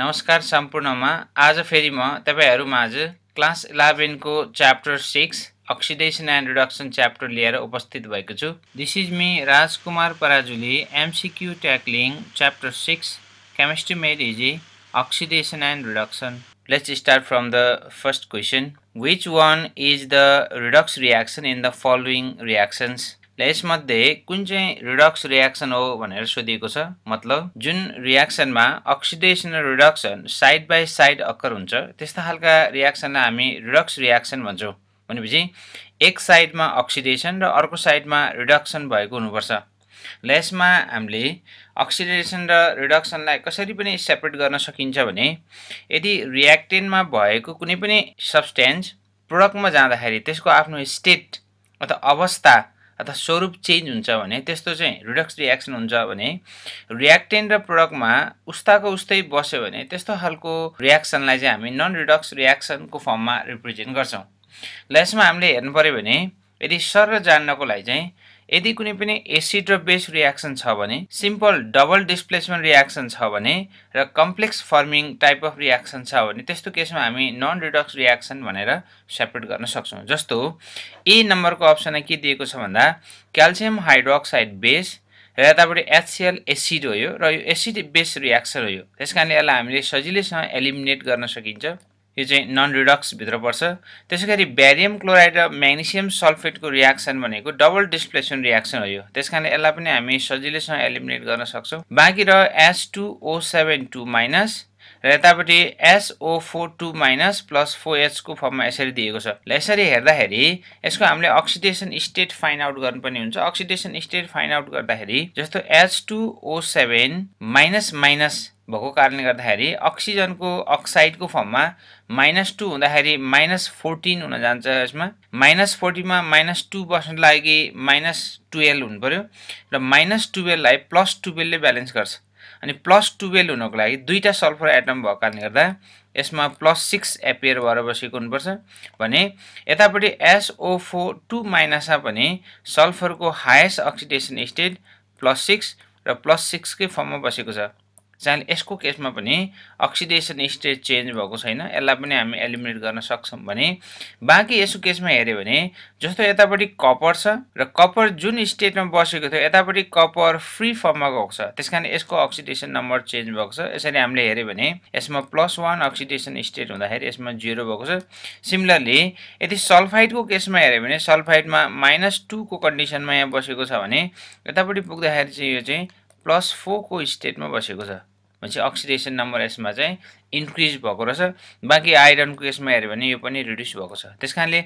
नमस्कार सम्पूर्णमा आज फेरि म तपाईँहरूमा आज क्लास इलेभेनको chapter six oxidation and reduction chapter लिएर उपस्थित भएको छु this is me Rajkumar Parajuli MCQ tackling chapter six chemistry made easy oxidation and reduction let's start from the first question which one is the redox reaction in the following reactions र यसमध्ये कुन चाहिँ Redux reaction हो भनेर सोधिएको छ मतलब जुन रियाक्सनमा अक्सिडेसन र reduction side by side occur हुन्छ त्यस्ता खालका रियाक्सनलाई हामी रिडक्स रियाक्सन भन्छौँ भनेपछि एक साइडमा अक्सिडेसन र अर्को साइडमा रिडक्सन भएको हुनुपर्छ र यसमा हामीले अक्सिडेसन र रिडक्सनलाई कसरी पनि सेपरेट गर्न सकिन्छ भने यदि रियाक्टेन्टमा भएको कुनै पनि सब्सटेन्स प्रोडक्टमा जाँदाखेरि त्यसको आफ्नो स्टेट अथवा अवस्था अथवा स्वरूप चेन्ज हुन्छ भने त्यस्तो चाहिँ रिडक्स रियाक्सन हुन्छ भने रियाक्टेन र प्रडक्टमा उस्ताको उस्तै बस्यो भने त्यस्तो खालको रियाक्सनलाई चाहिँ हामी नन रिडक्स रियाक्सनको फर्ममा रिप्रेजेन्ट गर्छौँ ल यसमा हामीले हेर्नु पऱ्यो भने यदि सर जान्नको लागि चाहिँ यदि कुनै पनि एसिड र बेस रियाक्सन छ भने सिम्पल डबल डिस्प्लेसमेन्ट रियाक्सन छ भने र complex forming type of reaction छ भने त्यस्तो केसमा हामी नन रिडक्स रियाक्सन भनेर सेपरेट गर्न सक्छौँ जस्तो ए नम्बरको अप्सनमा के दिएको छ भन्दा क्याल्सियम हाइड्रोक्साइड बेस र यतापट्टि एचसिएल एसिड हो यो र यो एसिड बेस रियाक्सन हो यो त्यस कारणले यसलाई हामीले सजिलैसँग एलिमिनेट गर्न सकिन्छ यो चाहिँ नन रिडक्सभित्र पर्छ त्यसै गरी ब्यारियम क्लोराइड र म्याग्नेसियम सल्फेटको रियाक्सन भनेको डबल डिस्प्लेसन रियाक्सन हो यो त्यस कारणले यसलाई पनि हामी सजिलैसँग एलिमिनेट गर्न सक्छौँ बाँकी र S two O seven two minus र यतापट्टि SO four two minus plus four एचको फर्ममा यसरी दिएको छ र यसरी हेर्दाखेरि यसको हामीले अक्सिडेसन स्टेट फाइन्ड आउट गर्नुपर्ने हुन्छ अक्सिडेसन स्टेट फाइन्ड आउट गर्दाखेरि जस्तो H two O seven minus minus भएको कारणले गर्दाखेरि अक्सिजनको अक्साइडको फर्ममा माइनस टू हुँदाखेरि माइनस फोर्टिन हुन जान्छ यसमा माइनस फोर्टिनमा माइनस टू पर्सेन्टलाई लागि माइनस टुवेल्भ हुनु पऱ्यो र माइनस टुवेल्भलाई प्लस टुवेल्भले ब्यालेन्स गर्छ अनि प्लस टुवेल्भ हुनको लागि दुईवटा सल्फर एटम भएको कारणले गर्दा यसमा प्लस सिक्स एपियर भएर बसेको हुनुपर्छ भने यतापट्टि एसओ फोर टू माइनसमा भने सल्फरको highest oxidation state plus six र प्लस सिक्सकै फर्ममा बसेको छ चाहिँ यसको केसमा पनि अक्सिडेसन स्टेज चेन्ज भएको छैन यसलाई पनि हामी एलिमिनेट गर्न सक्छौँ भने बाँकी यसो केसमा हेऱ्यो भने जस्तो यतापट्टि कपर छ र कपर जुन स्टेटमा बसेको थियो यतापट्टि कपर फ्री फर्ममा गएको छ त्यस कारण यसको अक्सिडेसन नम्बर चेन्ज भएको छ यसरी हामीले हेऱ्यो भने यसमा प्लस वान अक्सिडेसन स्टेट हुँदाखेरि यसमा जिरो भएको छ सिमिलरली यदि सल्फाइडको केसमा हेऱ्यो भने सल्फाइडमा माइनस टूको कन्डिसनमा यहाँ बसेको छ भने यतापट्टि पुग्दाखेरि चाहिँ यो चाहिँ प्लस फोरको स्टेटमा बसेको छ भनेपछि अक्सिडेसन नम्बर यसमा चाहिँ इन्क्रिज भएको रहेछ बाँकी आइरनको केसमा हेऱ्यो भने यो पनि रिड्युस भएको छ त्यस कारणले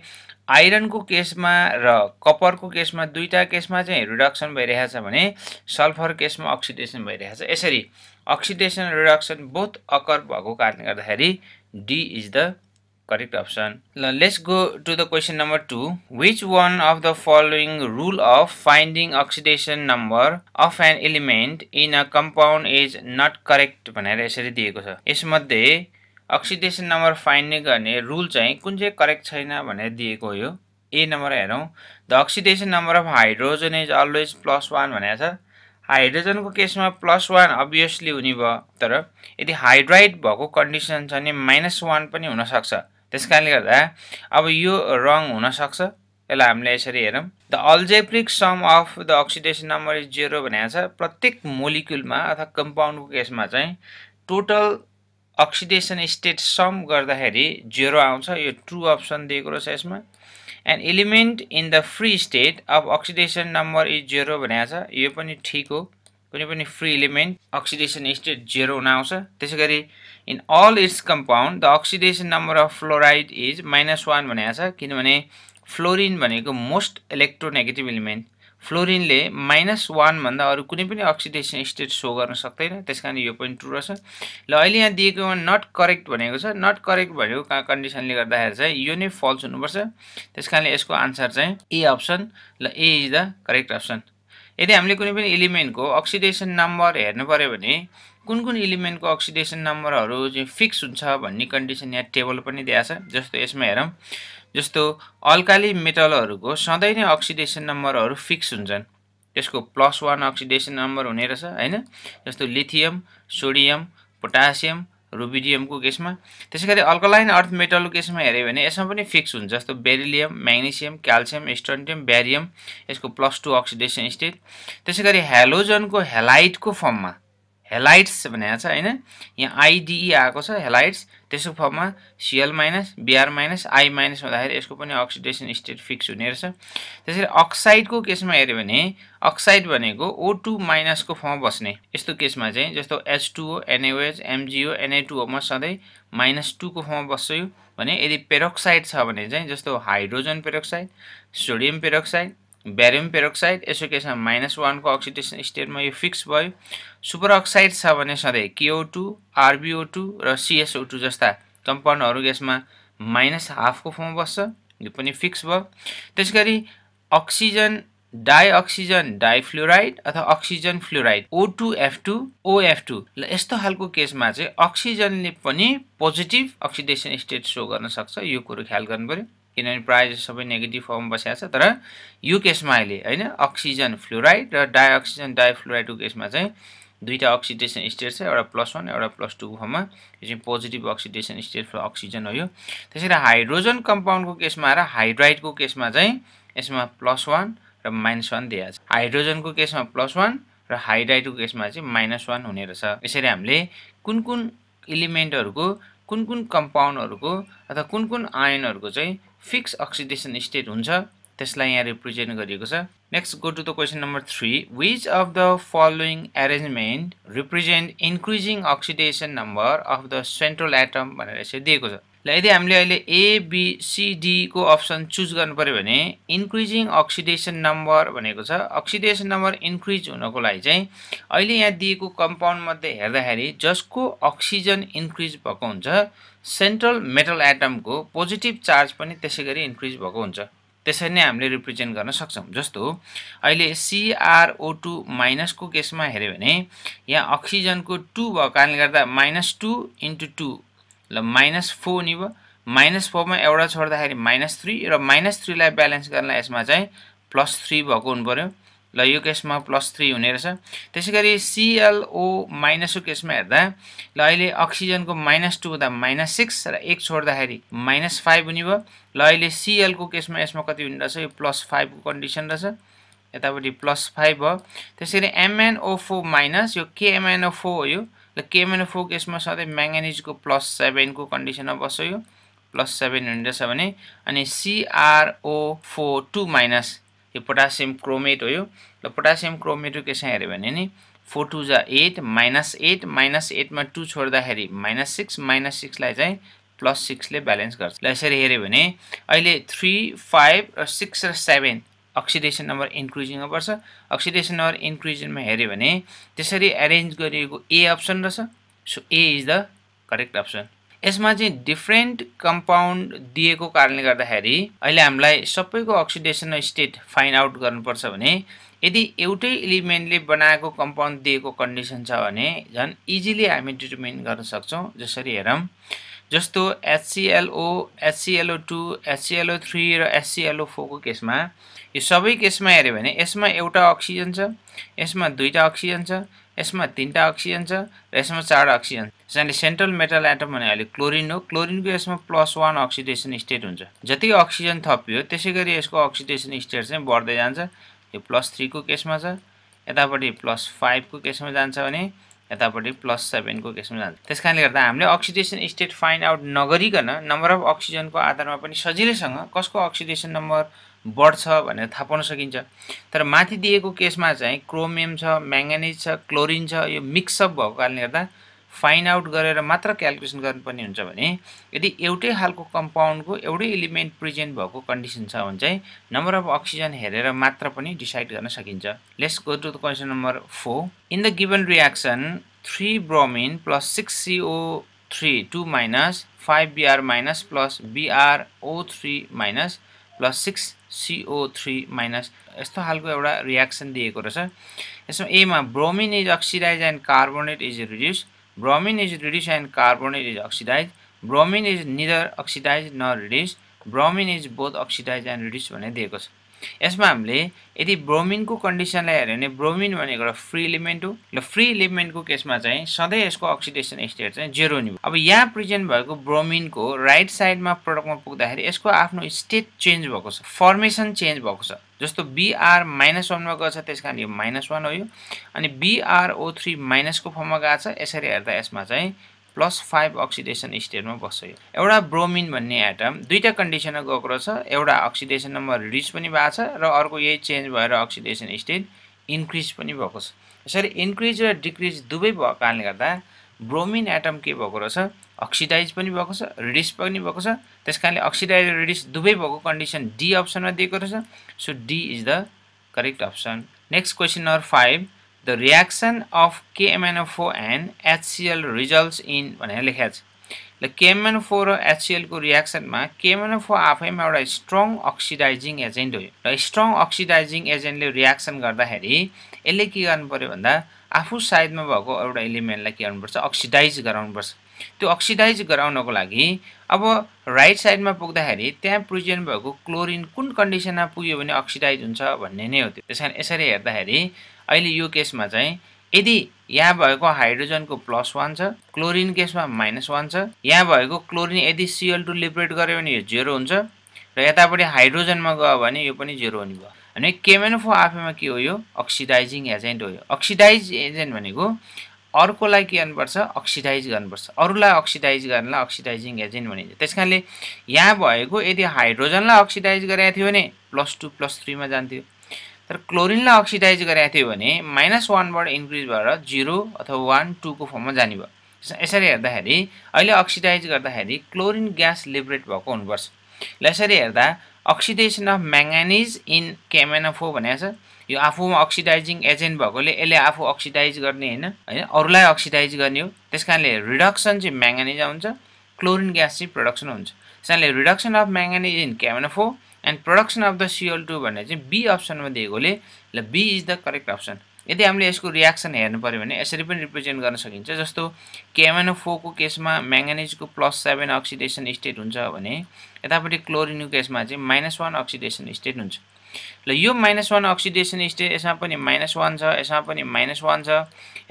आइरनको केसमा र कपरको केसमा दुईवटा केसमा चाहिँ रिडक्सन छ भने सल्फर केसमा अक्सिडेसन छ यसरी अक्सिडेसन रिडक्सन बोथ अकर भएको कारणले गर्दाखेरि D is the correct option ल let's go to the question number 2. Which one of the following rule of finding oxidation number of an element in a compound is not correct भनेर यसरी दिएको छ यसमध्ये oxidation number find गर्ने rule चाहिँ कुन चाहिँ करेक्ट छैन भनेर दिएको हो यो ए नम्बर हेरौँ the oxidation number of hydrogen is always plus one भनेको छ हाइड्रोजनको केसमा प्लस वान अभियसली हुने भयो तर यदि हाइड्राइड भएको कन्डिसन छ भने माइनस वान पनि हुनसक्छ त्यस कारणले गर्दा अब यो रङ हुनसक्छ यसलाई हामीले यसरी हेरौँ the algebraic sum of the oxidation number is zero भनेको छ प्रत्येक मोलिकुलमा अथवा कम्पाउन्डको केसमा चाहिँ टोटल अक्सिडेसन स्टेट सम गर्दाखेरि जेरो आउँछ यो ट्रु अप्सन दिएको रहेछ यसमा and element in the free state of oxidation number is zero भनेको छ यो पनि ठिक हो कुनै पनि free element oxidation state zero हुन आउँछ त्यसै गरी in all its compound the oxidation number of fluoride is minus one भनेको छ किनभने फ्लोरिन भनेको मोस्ट इलेक्ट्रोनेगेटिभ इलिमेन्ट फ्लोरिनले माइनस वानभन्दा अरू कुनै पनि अक्सिडेसन स्टेट सो गर्न सक्दैन त्यस कारण यो पनि ट्रु रहेछ ल अहिले यहाँ दिएकोमा नट करेक्ट भनेको छ नट करेक्ट भनेको कन्डिसनले गर्दाखेरि चाहिँ यो नै फल्स हुनुपर्छ त्यस कारणले यसको आन्सर चाहिँ ए अप्सन ल A is the correct option यदि हामीले कुनै पनि इलिमेन्टको अक्सिडेसन नम्बर हेर्नु पऱ्यो भने कुन कुन इलिमेन्टको अक्सिडेसन नम्बरहरू चाहिँ फिक्स हुन्छ भन्ने कन्डिसन यहाँ टेबल पनि दिएको छ जस्तो यसमा हेरौँ जस्तो अल्काली मेटलहरूको सधैँ नै अक्सिडेसन नम्बरहरू फिक्स हुन्छन् त्यसको प्लस वान अक्सिडेसन नम्बर हुने रहेछ होइन जस्तो लिथियम सोडियम पोटासियम रुबिडियमको केसमा त्यसै गरी अल्कालाइन अर्थ मेटलको केसमा हेऱ्यो भने यसमा पनि फिक्स हुन्छ जस्तो beryllium magnesium calcium strontium barium यसको प्लस टू अक्सिडेसन स्टेट त्यसै गरी हेलोजनको हेलाइटको फर्ममा हेलाइट्स भनेको छ होइन यहाँ आइडिई e आएको छ हेलाइट्स त्यसको फर्ममा Cl minus Br minus I minus हुँदाखेरि यसको पनि अक्सिडेसन स्टेट फिक्स हुने रहेछ त्यसरी अक्साइडको केसमा हेऱ्यो भने अक्साइड भनेको ओ टू माइनसको फर्म बस्ने यस्तो केसमा चाहिँ जस्तो एच NaOH एनएओएच एमजिओ एनएटुओमा सधैँ माइनस टूको फर्म बस्छ भने यदि पेरोक्साइड छ भने चाहिँ जस्तो hydrogen peroxide sodium peroxide barium peroxide यसो के छ माइनस वानको अक्सिडेसन स्टेटमा यो फिक्स भयो सुपर अक्साइड छ भने सधैँ केओ टू आरबिओ टू र सिएसओ टू जस्ता कम्पाउन्डहरू यसमा माइनस हाफको फर्म बस्छ यो पनि फिक्स भयो त्यस गरी अक्सिजन डाइअक्सिजन डाइफ्लोराइड अथवा oxygen fluoride O two F two OF two ल यस्तो खालको केसमा चाहिँ अक्सिजनले पनि पोजिटिभ अक्सिडेसन स्टेट सो गर्न सक्छ यो कुरो ख्याल गर्नु पऱ्यो किनभने प्रायः जस्तो सबै नेगेटिभ फर्म बसेको छ तर यो केसमा अहिले होइन अक्सिजन फ्लोराइड र डाइअक्सिजन डाइफ्लोराइडको केसमा चाहिँ दुईवटा अक्सिडेसन स्टेट छ एउटा प्लस वान एउटा प्लस टूको फर्ममा यो चाहिँ positive oxidation state for oxygen हो यो त्यसरी हाइड्रोजन कम्पाउन्डको केसमा आएर हाइड्राइडको केसमा चाहिँ यसमा प्लस वान र माइनस वान दिएको छ हाइड्रोजनको केसमा प्लस वान र हाइड्राइडको केसमा चाहिँ माइनस वान हुने रहेछ यसरी हामीले कुन कुन इलिमेन्टहरूको कुन कुन कम्पाउन्डहरूको अथवा कुन कुन आयनहरूको चाहिँ फिक्स अक्सिडेसन स्टेट हुन्छ त्यसलाई यहाँ रिप्रेजेन्ट गरिएको छ next go to the question number three which of the following arrangement represent increasing oxidation number of the central atom भनेर यसरी दिएको छ ल यदि हामीले अहिले एबिसिडीको अप्सन चुज पऱ्यो भने इन्क्रिजिङ अक्सिडेसन नम्बर भनेको छ अक्सिडेसन नम्बर इन्क्रिज हुनको लागि चाहिँ अहिले यहाँ दिएको कम्पाउन्डमध्ये हेर्दाखेरि जसको अक्सिजन इन्क्रिज भएको हुन्छ सेन्ट्रल मेटल एटमको पोजिटिभ चार्ज पनि त्यसै गरी इन्क्रिज भएको हुन्छ त्यसरी नै हामीले रिप्रेजेन्ट गर्न सक्छौँ जस्तो अहिले सिआरओ टू माइनसको केसमा हेऱ्यो भने यहाँ अक्सिजनको टू भएको कारणले गर्दा माइनस टू इन्टु टू ल माइनस फोर हुने भयो माइनस फोरमा एउटा छोड्दाखेरि माइनस थ्री र माइनस थ्रीलाई ब्यालेन्स गर्नलाई यसमा चाहिँ प्लस थ्री भएको हुनुपऱ्यो ल यो केसमा प्लस थ्री हुने रहेछ त्यसै गरी सिएलओ माइनसको केसमा हेर्दा ल अहिले अक्सिजनको माइनस टू हुँदा माइनस सिक्स र एक छोड्दाखेरि माइनस फाइभ हुने भयो ल अहिले सिएलको केसमा यसमा कति हुने रहेछ यो प्लस फाइभको कन्डिसन रहेछ यतापट्टि प्लस फाइभ भयो त्यसै गरी एमएनओ फोर माइनस यो केएमएनओ फोर हो यो र केमेनोफो केसमा सधैँ म्याङ्गानिजको प्लस सेभेनको कन्डिसनमा बस्यो यो प्लस सेभेन हुने रहेछ भने अनि सिआरओ फोर टू माइनस यो पोटासियम क्रोमेट हो यो र पोटासियम क्रोमेटको केसमा हेऱ्यो भने नि फोर टू जा एट माइनस एट माइनस एटमा टू छोड्दाखेरि माइनस सिक्स माइनस सिक्सलाई चाहिँ प्लस सिक्सले ब्यालेन्स गर्छ र यसरी हेऱ्यो भने अहिले थ्री फाइभ र सिक्स र सेभेन अक्सिडेसन नम्बर इन्क्रिजिङमा पर्छ अक्सिडेसन नम्बर इन्क्रिजिङमा हेऱ्यो भने त्यसरी एरेन्ज गरिएको ए अप्सन रहेछ so A is the correct option यसमा चाहिँ डिफ्रेन्ट कम्पाउन्ड दिएको कारणले गर्दाखेरि अहिले हामीलाई सबैको अक्सिडेसन स्टेट फाइन्ड आउट गर्नुपर्छ भने यदि एउटै इलिमेन्टले बनाएको कम्पाउन्ड दिएको कन्डिसन छ भने झन् इजिली हामी डिटर्मिन गर्न सक्छौँ जसरी हेरौँ जस्तो एचसिएलओ एचसिएलओ टू एचसिएलओ थ्री र एचसिएलओ फोरको केसमा यो सबै केसमा हेऱ्यो भने यसमा एउटा अक्सिजन छ यसमा दुईवटा अक्सिजन छ यसमा तिनवटा अक्सिजन छ र यसमा चारवटा अक्सिजन त्यस सेन्ट्रल मेटल एटम भने अहिले क्लोरिन हो क्लोरिनको यसमा प्लस वान अक्सिडेसन स्टेट हुन्छ जति अक्सिजन थपियो त्यसै गरी यसको अक्सिडेसन स्टेट चाहिँ बढ्दै जान्छ यो प्लस थ्रीको केसमा छ यतापट्टि प्लस फाइभको केसमा जान्छ भने यतापट्टि प्लस सेभेनको केसमा जान्छ त्यस कारणले गर्दा हामीले अक्सिडेसन स्टेट फाइन्ड आउट नगरिकन नम्बर अफ अक्सिजनको आधारमा पनि सजिलैसँग कसको अक्सिडेसन नम्बर बढ्छ भनेर थाहा पाउन सकिन्छ तर माथि दिएको केसमा चाहिँ क्रोमियम छ म्याङ्गानिज छ क्लोरिन छ यो मिक्सअप भएको कारणले गर्दा फाइन्ड आउट गरेर मात्र क्यालकुलेसन गर्नुपर्ने हुन्छ भने यदि एउटै खालको कम्पाउन्डको एउटै इलिमेन्ट प्रेजेन्ट भएको कन्डिसन छ भने चाहिँ नम्बर अफ अक्सिजन हेरेर मात्र पनि डिसाइड गर्न सकिन्छ let's go to the question number four in the given reaction three bromine plus six CO three two minus five Br minus plus BrO three minus plus six CO three minus यस्तो खालको एउटा रियाक्सन दिएको रहेछ यसमा एमा bromine is oxidise and carbonate is reduce bromine is reduce and carbonate is oxidise bromine is neither oxidise न reduce bromine is both oxidise and reduce भनेर दिएको छ यसमा हामीले यदि ब्रोमिनको कन्डिसनलाई हेऱ्यो भने ब्रोमिन भनेको एउटा फ्री इलिमेन्ट हो र फ्री इलिमेन्टको केसमा चाहिँ सधैँ यसको अक्सिडेसन स्टेट चाहिँ जेरो नि अब यहाँ प्रेजेन्ट भएको ब्रोमिनको राइट साइडमा प्रडक्टमा पुग्दाखेरि यसको आफ्नो स्टेट चेन्ज भएको छ फर्मेसन चेन्ज भएको छ जस्तो बिआर माइनस वानमा गएको छ त्यस कारण यो माइनस वान हो यो अनि बिआरओ थ्री माइनसको फर्ममा गएको छ यसरी हेर्दा यसमा चाहिँ प्लस फाइभ अक्सिडेसन स्टेटमा बस्छ यो एउटा ब्रोमिन भन्ने एटम दुईवटा कन्डिसनमा गएको रहेछ एउटा अक्सिडेसन नम्बर रिच पनि भएको छ र अर्को यही चेन्ज भएर अक्सिडेसन स्टेट इन्क्रिज पनि भएको छ यसरी इन्क्रिज र डिक्रिज दुवै भएको कारणले गर्दा ब्रोमिन एटम के भएको रहेछ अक्सिडाइज पनि भएको छ रिडिस पनि भएको छ त्यस कारणले अक्सिडाइज र रिडिस दुवै भएको कन्डिसन डी अप्सनमा दिएको रहेछ so D is the correct option next question number five the reaction of KMNO4 and HCl results in भनेर लेखेछ छ ल फोर र एचसिएलको रियाक्सनमा फोर आफैमा एउटा स्ट्रङ अक्सिडाइजिङ एजेन्ट हो र स्ट्रङ अक्सिडाइजिङ एजेन्टले रियाक्सन गर्दाखेरि यसले के गर्नु पऱ्यो भन्दा आफू साइडमा भएको एउटा इलिमेन्टलाई के गर्नुपर्छ अक्सिडाइज गराउनुपर्छ त्यो अक्सिडाइज गराउनको लागि अब राइट साइडमा पुग्दाखेरि त्यहाँ प्रेजेन्ट भएको क्लोरिन कुन कन्डिसनमा पुग्यो भने अक्सिडाइज हुन्छ भन्ने नै हो त्यो त्यस कारण यसरी हेर्दाखेरि अहिले यो केसमा चाहिँ यदि यहाँ भएको हाइड्रोजनको प्लस वान छ क्लोरिन केसमा माइनस वान छ यहाँ भएको क्लोरिन यदि सिएल टू लिब्रेट गऱ्यो भने यो जेरो हुन्छ र यतापट्टि हाइड्रोजनमा गयो भने यो पनि जेरो हुने भयो अनि केमेनोफो आफैमा के हो यो अक्सिडाइजिङ एजेन्ट हो यो अक्सिडाइज एजेन्ट भनेको अर्कोलाई के गर्नुपर्छ अक्सिडाइज गर्नुपर्छ अरूलाई अक्सिडाइज गर्नलाई अक्सिडाइजिङ एजेन्ट भनिन्छ त्यस कारणले यहाँ भएको यदि हाइड्रोजनलाई अक्सिडाइज गरेको थियो भने प्लस टू प्लस थ्रीमा जान्थ्यो तर क्लोरिनलाई अक्सिडाइज गरेको थियो भने माइनस वानबाट इन्क्रिज भएर जिरो अथवा वान टूको फर्ममा जाने भयो यसरी हेर्दाखेरि अहिले अक्सिडाइज गर्दाखेरि क्लोरिन ग्यास लिबरेट भएको हुनुपर्छ ल यसरी हेर्दा अक्सिडेसन अफ म्याङ्गानिज इन क्यामेनाफो भनेको छ यो आफूमा अक्सिडाइजिङ एजेन्ट भएकोले यसले आफू अक्सिडाइज गर्ने होइन होइन अरूलाई अक्सिडाइज गर्ने हो त्यस कारणले रिडक्सन चाहिँ म्याङ्गानिज आउँछ क्लोरिन ग्यास चाहिँ प्रडक्सन हुन्छ त्यस कारणले रिडक्सन अफ म्याङ्गानिज इन क्यामेनाफो and production of the Cl two भनेर चाहिँ बी अप्सनमा दिएकोले ल B is the correct option यदि हामीले यसको रियाक्सन हेर्नु पऱ्यो भने यसरी पनि रिप्रेजेन्ट गर्न सकिन्छ जस्तो केएमएनओ फोरको केसमा म्याङ्गनिजको प्लस सेभेन अक्सिडेसन स्टेट हुन्छ भने यतापट्टि क्लोरिनको केसमा चाहिँ माइनस वान अक्सिडेसन स्टेट हुन्छ ल यो माइनस वान अक्सिडेसन स्टेट यसमा पनि माइनस वान छ यसमा पनि माइनस वान छ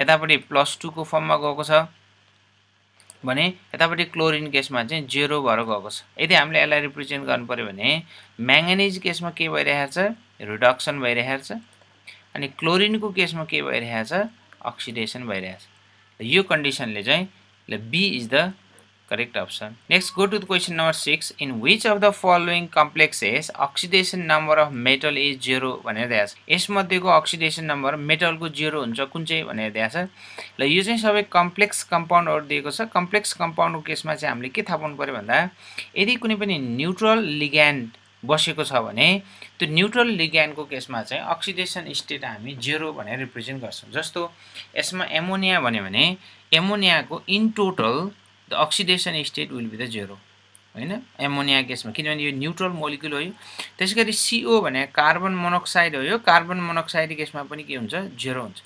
यतापट्टि प्लस टूको फर्ममा गएको छ भने यतापट्टि क्लोरिन केसमा चाहिँ जेरो भएर गएको छ यदि हामीले यसलाई रिप्रेजेन्ट गर्नु पऱ्यो भने म्याङ्गनिज केसमा के भइरहेको छ रिडक्सन भइरहेको छ अनि क्लोरिनको केसमा के भइरहेको छ अक्सिडेसन भइरहेछ यो कन्डिसनले चाहिँ B is the correct option. Next go to the question number 6 in which of the following complexes oxidation number of metal is 0 भनेर दिएको छ यसमध्येको अक्सिडेसन नम्बर मेटलको जिरो हुन्छ कुन चाहिँ भनेर दिएको छ ल यो चाहिँ सबै कम्प्लेक्स कम्पाउन्डहरू दिएको छ कम्प्लेक्स कम्पाउन्डको केसमा चाहिँ हामीले के थाहा पाउनु पऱ्यो भन्दा यदि कुनै पनि न्युट्रल लिग्यान्ड बसेको छ भने त्यो न्युट्रल लिग्यान्डको केसमा चाहिँ अक्सिडेसन स्टेट हामी जेरो भनेर रिप्रेजेन्ट गर्छौँ जस्तो यसमा एमोनिया भन्यो भने एमोनियाको in total the oxidation state will be the zero होइन एमोनिया ग्यासमा किनभने यो न्युट्रल मोलिकुल हो यो त्यसै गरी सिओ भने कार्बन मोनोक्साइड हो यो कार्बन मोनोक्साइड ग्यासमा पनि के हुन्छ जेरो हुन्छ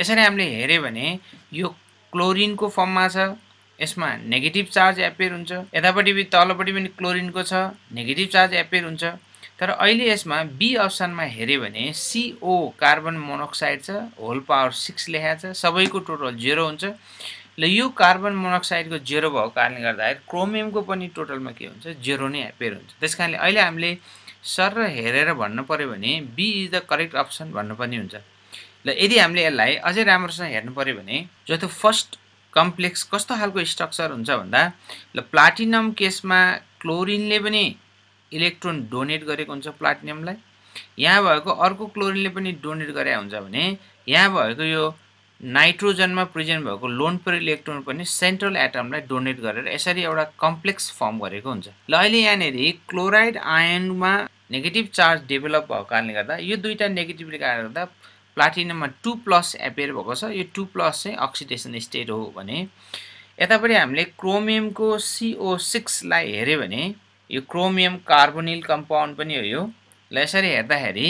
यसरी हामीले हेऱ्यो भने यो क्लोरिनको फर्ममा छ यसमा नेगेटिभ चार्ज एपेयर हुन्छ यतापट्टि पनि तलपट्टि पनि क्लोरिनको छ नेगेटिभ चार्ज एपेयर हुन्छ तर अहिले यसमा बी अप्सनमा हेऱ्यो भने सिओ कार्बन मोनोक्साइड छ होल पावर सिक्स लेखाएको छ सबैको टोटल जेरो हुन्छ ल यो कार्बन मोनोक्साइडको जेरो भएको कारणले गर्दाखेरि क्रोमियमको पनि टोटलमा के हुन्छ जेरो नै एपेयर हुन्छ त्यस कारणले अहिले हामीले सर हेरेर भन्नु पऱ्यो भने B is the correct option पनि हुन्छ ल यदि हामीले यसलाई अझै राम्रोसँग हेर्नु पऱ्यो भने जस्तो फर्स्ट कम्प्लेक्स कस्तो खालको स्ट्रक्चर हुन्छ भन्दा ल प्लाटिनम केसमा क्लोरिनले पनि इलेक्ट्रोन डोनेट गरेको हुन्छ प्लाटिनमलाई यहाँ भएको अर्को क्लोरिनले पनि डोनेट गरे हुन्छ भने यहाँ भएको यो नाइट्रोजनमा प्रेजेन्ट भएको लोन पेयर इलेक्ट्रोन पनि सेन्ट्रल एटमलाई डोनेट गरेर यसरी एउटा कम्प्लेक्स फर्म गरेको हुन्छ ल अहिले यहाँनिर क्लोराइड आयनमा नेगेटिभ चार्ज डेभलप भएको कारणले गर्दा यो दुईवटा नेगेटिभले कारणले गर्दा प्लाटिनममा टू प्लस एपेयर भएको छ यो टू प्लस चाहिँ अक्सिडेसन स्टेट हो भने यतापट्टि हामीले क्रोमियमको सिओ सिक्सलाई हेऱ्यो भने यो क्रोमियम कार्बोनिल कम्पाउन्ड पनि हो यो ल यसरी हेर्दाखेरि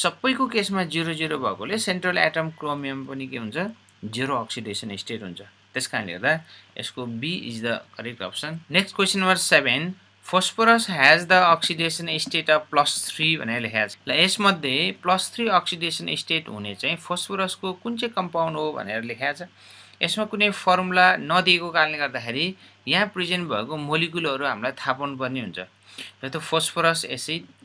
सबैको केसमा जिरो जिरो भएकोले सेन्ट्रल एटम क्रोमियम पनि के हुन्छ जिरो अक्सिडेसन स्टेट हुन्छ त्यस कारणले गर्दा यसको B is the correct option next question number seven phosphorus has the oxidation state of plus three भनेर लेखेको छ ल यसमध्ये प्लस थ्री अक्सिडेसन स्टेट हुने चाहिँ फोस्फोरसको कुन चाहिँ कम्पाउन्ड हो भनेर लेखाएको छ यसमा कुनै फर्मुला नदिएको कारणले गर्दाखेरि यहाँ प्रेजेन्ट भएको मोलिकुलहरू हामीलाई थाहा पाउनुपर्ने हुन्छ जस्तो phosphorous acid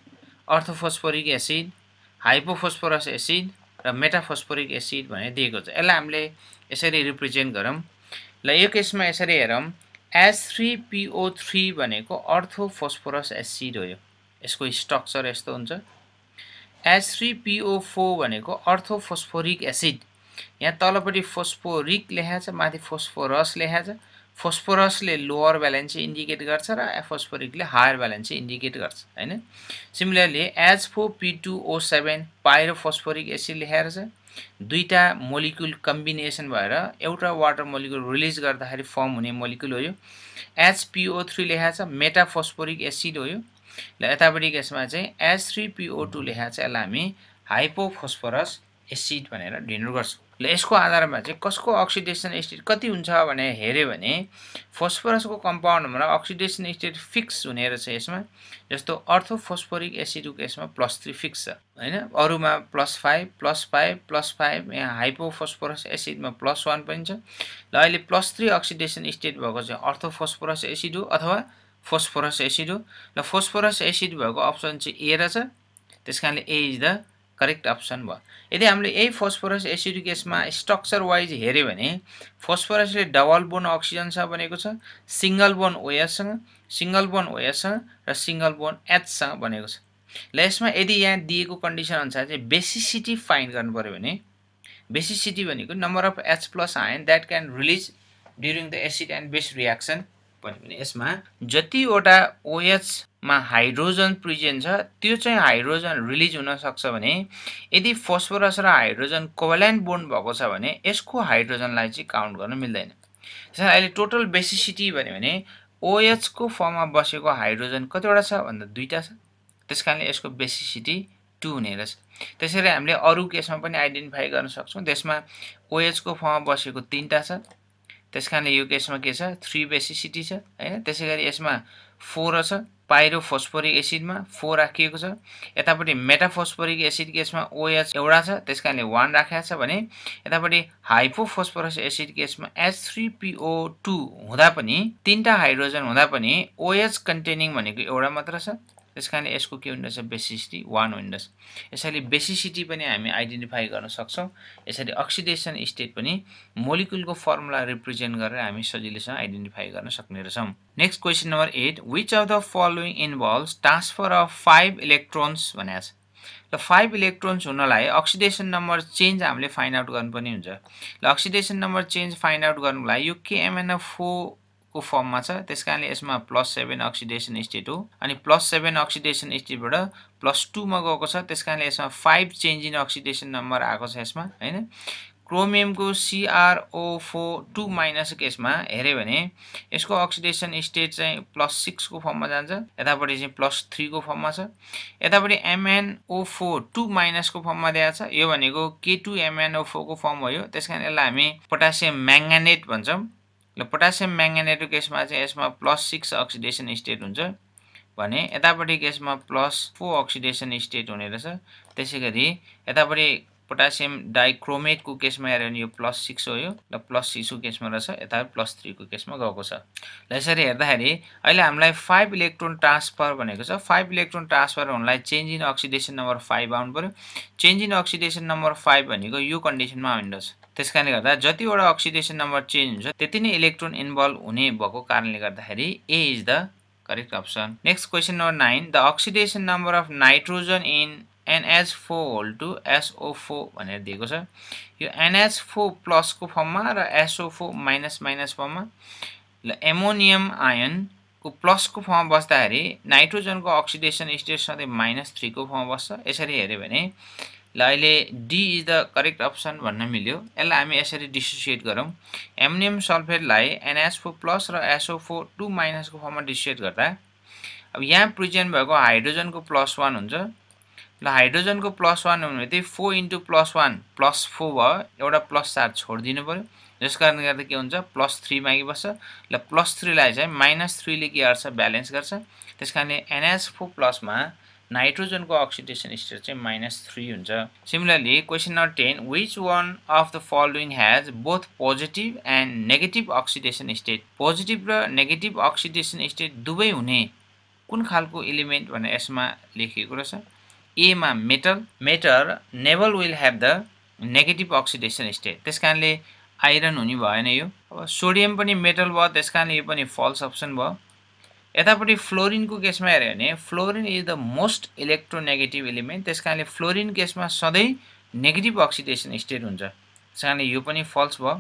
orthophosphoric acid hypophosphorous acid र मेटाफोस्फोरिक एसिड भनेर दिएको छ यसलाई हामीले यसरी रिप्रेजेन्ट गरौँ ल यो केसमा यसरी हेरौँ एस थ्री पिओ थ्री भनेको अर्थोफोस्फोरस एसिड हो यो यसको स्ट्रक्चर यस्तो हुन्छ एस थ्री पिओ फोर भनेको अर्थोफोस्फोरिक एसिड यहाँ तलपट्टि फोस्फोरिक लेखाएको छ माथि फोस्फोरस लेखाएको छ फोस्फोरसले लोअर ब्यालेन्स चाहिँ इन्डिकेट गर्छ र एफोस्फोरिकले हायर ब्यालेन्स चाहिँ इन्डिकेट गर्छ होइन similarly H four P two O seven pyrophosphoric acid लेखाएर छ दुईवटा मोलिकुल कम्बिनेसन भएर एउटा वाटर मोलिकुल रिलिज गर्दाखेरि फर्म हुने मोलिकुल हो यो एचपिओ थ्री लेखाएको छ मेटाफोस्फोरिक एसिड हो यो ल यतापट्टि यसमा चाहिँ एच थ्री पिओ टू लेखाएको छ यसलाई हामी हाइपोफोस्फोरस एसिड भनेर डिनोट गर्छौँ ल यसको आधारमा चाहिँ कसको अक्सिडेसन स्टेट कति हुन्छ भने हेऱ्यो भने फोस्फोरसको कम्पाउन्डमा अक्सिडेसन स्टेट फिक्स हुने रहेछ यसमा जस्तो अर्थोफोस्फोरिक एसिडको यसमा प्लस थ्री फिक्स छ होइन अरूमा plus five plus five plus five यहाँ हाइपोफोस्फोरस एसिडमा प्लस वान पनि छ ल अहिले प्लस थ्री अक्सिडेसन स्टेट भएको चाहिँ अर्थोफोस्फोरस एसिड हो अथवा फोस्फोरस एसिड हो र फोस्फोरस एसिड भएको अप्सन चाहिँ ए रहेछ त्यस कारणले A is the correct option भयो यदि हामीले यही फोस्फोरस एसिड केसमा स्ट्रक्चर वाइज हेऱ्यो भने फोस्फोरसले डबल बोन अक्सिजनसँग बनेको छ सिङ्गल बोन ओएससँग सिङ्गल बोन ओएससँग र सिङ्गल बोन एचसँग बनेको छ ल यसमा यदि यहाँ दिएको कन्डिसन अनुसार चाहिँ बेसिसिटी फाइन गर्नु पऱ्यो भने बेसिसिटी भनेको number of H plus ion that can release during the acid and base reaction भन्यो भने यसमा जतिवटा ओएचमा हाइड्रोजन प्रिजेन्ट छ त्यो चाहिँ हाइड्रोजन रिलिज हुनसक्छ भने यदि फस्फोरस र हाइड्रोजन कोभल्यान्ड बोन्ड भएको छ भने यसको हाइड्रोजनलाई चाहिँ काउन्ट गर्न मिल्दैन त्यसमा अहिले टोटल बेसिसिटी भन्यो भने ओएचको फर्ममा बसेको हाइड्रोजन कतिवटा छ भन्दा दुईवटा छ त्यस कारणले यसको बेसिसिटी टू हुने रहेछ त्यसरी हामीले अरू केसमा पनि आइडेन्टिफाई गर्न सक्छौँ त्यसमा ओएचको फर्ममा बसेको तिनवटा छ त्यस कारणले यो केसमा के छ थ्री बेसिसिटी छ होइन त्यसै गरी यसमा फोर छ पाइरोफोस्फोरिक एसिडमा फोर राखिएको छ यतापट्टि मेटाफोस्फोरिक एसिड केसमा ओएच एउटा छ त्यस कारणले वान राखेको छ भने यतापट्टि हाइपोफोस्फोरस एसिड केसमा एच थ्री पिओ टू हुँदा पनि तिनवटा हाइड्रोजन हुँदा पनि ओएच कन्टेनिङ भनेको एउटा मात्र छ त्यस कारण यसको के हुँदोरहेछ बेसिसिटी वान हुँदोरहेछ यसरी बेसिसिटी पनि हामी आइडेन्टिफाई गर्न सक्छौँ यसरी अक्सिडेसन स्टेट पनि मोलिकुलको फर्मुला रिप्रेजेन्ट गरेर हामी सजिलैसँग आइडेन्टिफाई गर्न सक्ने रहेछौँ next question number eight which of the following involve transfer of five electrons भनेको छ ल फाइभ इलेक्ट्रोन्स हुनलाई अक्सिडेसन नम्बर चेन्ज हामीले फाइन्ड आउट गर्नुपर्ने हुन्छ ल oxidation number change find out लागि यो केएमएनएफ फोर को फर्ममा छ त्यस कारणले यसमा प्लस सेभेन अक्सिडेसन स्टेट हो अनि प्लस सेभेन अक्सिडेसन स्टेटबाट प्लस टूमा गएको छ त्यस कारणले यसमा five change in oxidation number आएको छ यसमा होइन क्रोमियमको सिआरओ फो टू माइनस केसमा हेऱ्यो भने यसको अक्सिडेसन स्टेट चाहिँ प्लस सिक्सको फर्ममा जान्छ यतापट्टि चाहिँ प्लस थ्रीको फर्ममा छ यतापट्टि एमएनओ फो टू माइनसको फर्ममा दिएको छ यो भनेको के टू एमएनओ फोको फर्म भयो त्यस कारण यसलाई हामी पोटासियम म्याङ्गानेट भन्छौँ ल पोटासियम म्याङ्गेनेटको केसमा चाहिँ यसमा प्लस सिक्स अक्सिडेसन स्टेट हुन्छ भने यतापट्टि केसमा प्लस फोर अक्सिडेसन स्टेट हुने रहेछ त्यसै गरी यतापट्टि पोटासियम डाइक्रोमेटको केसमा हेऱ्यो भने यो प्लस सिक्स हो यो र प्लस सिक्सको केसमा रहेछ यता प्लस थ्रीको केसमा गएको छ र यसरी हेर्दाखेरि अहिले हामीलाई फाइभ इलेक्ट्रोन ट्रान्सफर भनेको छ फाइभ इलेक्ट्रोन ट्रान्सफर हुनलाई change in oxidation number five आउनु पऱ्यो change in oxidation number five भनेको यो कन्डिसनमा आउने रहेछ त्यस कारणले गर्दा जतिवटा अक्सिडेसन नम्बर चेन्ज हुन्छ त्यति नै इलेक्ट्रोन इन्भल्भ हुने भएको कारणले गर्दाखेरि A is the correct option next question number nine the oxidation number of nitrogen in NH four whole two SO four भनेर दिएको छ यो एनएच फोर प्लसको फर्ममा र एसओ फोर माइनस माइनस फर्ममा ल एमोनियम आयनको प्लसको फर्ममा बस्दाखेरि नाइट्रोजनको अक्सिडेसन स्टेट सधैँ माइनस थ्रीको फर्ममा बस्छ यसरी हेऱ्यो भने ल अहिले D is the correct option भन्न मिल्यो यसलाई हामी यसरी डिसोसिएट गरौँ एमनियम सल्फेटलाई फोर प्लस र एसओ फोर टू माइनसको फर्ममा डिसोसिएट गर्दा अब यहाँ प्रिजेन्ट भएको हाइड्रोजनको प्लस वान हुन्छ ल हाइड्रोजनको प्लस वान हुने त्यही four into plus one plus four भयो एउटा प्लस चार छोडिदिनु पऱ्यो जस कारणले गर्दा के हुन्छ प्लस थ्री मागि बस ल प्लस थ्रीलाई चाहिँ माइनस थ्रीले के गर्छ ब्यालेन्स गर्छ त्यस कारणले एनएस फोर प्लसमा नाइट्रोजनको अक्सिडेसन स्टेट चाहिँ माइनस थ्री हुन्छ similarly question number ten which one of the following has both positive and negative oxidation state positive र नेगेटिभ अक्सिडेसन स्टेट दुवै हुने कुन खालको इलिमेन्ट भनेर यसमा लेखिएको रहेछ एमा metal metre naval will have the negative oxidation state त्यस कारणले आइरन हुने भएन यो अब सोडियम पनि मेटल भयो त्यस कारणले यो पनि फल्स अप्सन भयो यतापट्टि फ्लोरिनको केसमा हेऱ्यो भने fluorine is the most electronegative element त्यस कारणले फ्लोरिन केसमा सधैँ नेगेटिभ अक्सिडेसन स्टेट हुन्छ त्यस कारणले यो पनि फल्स भयो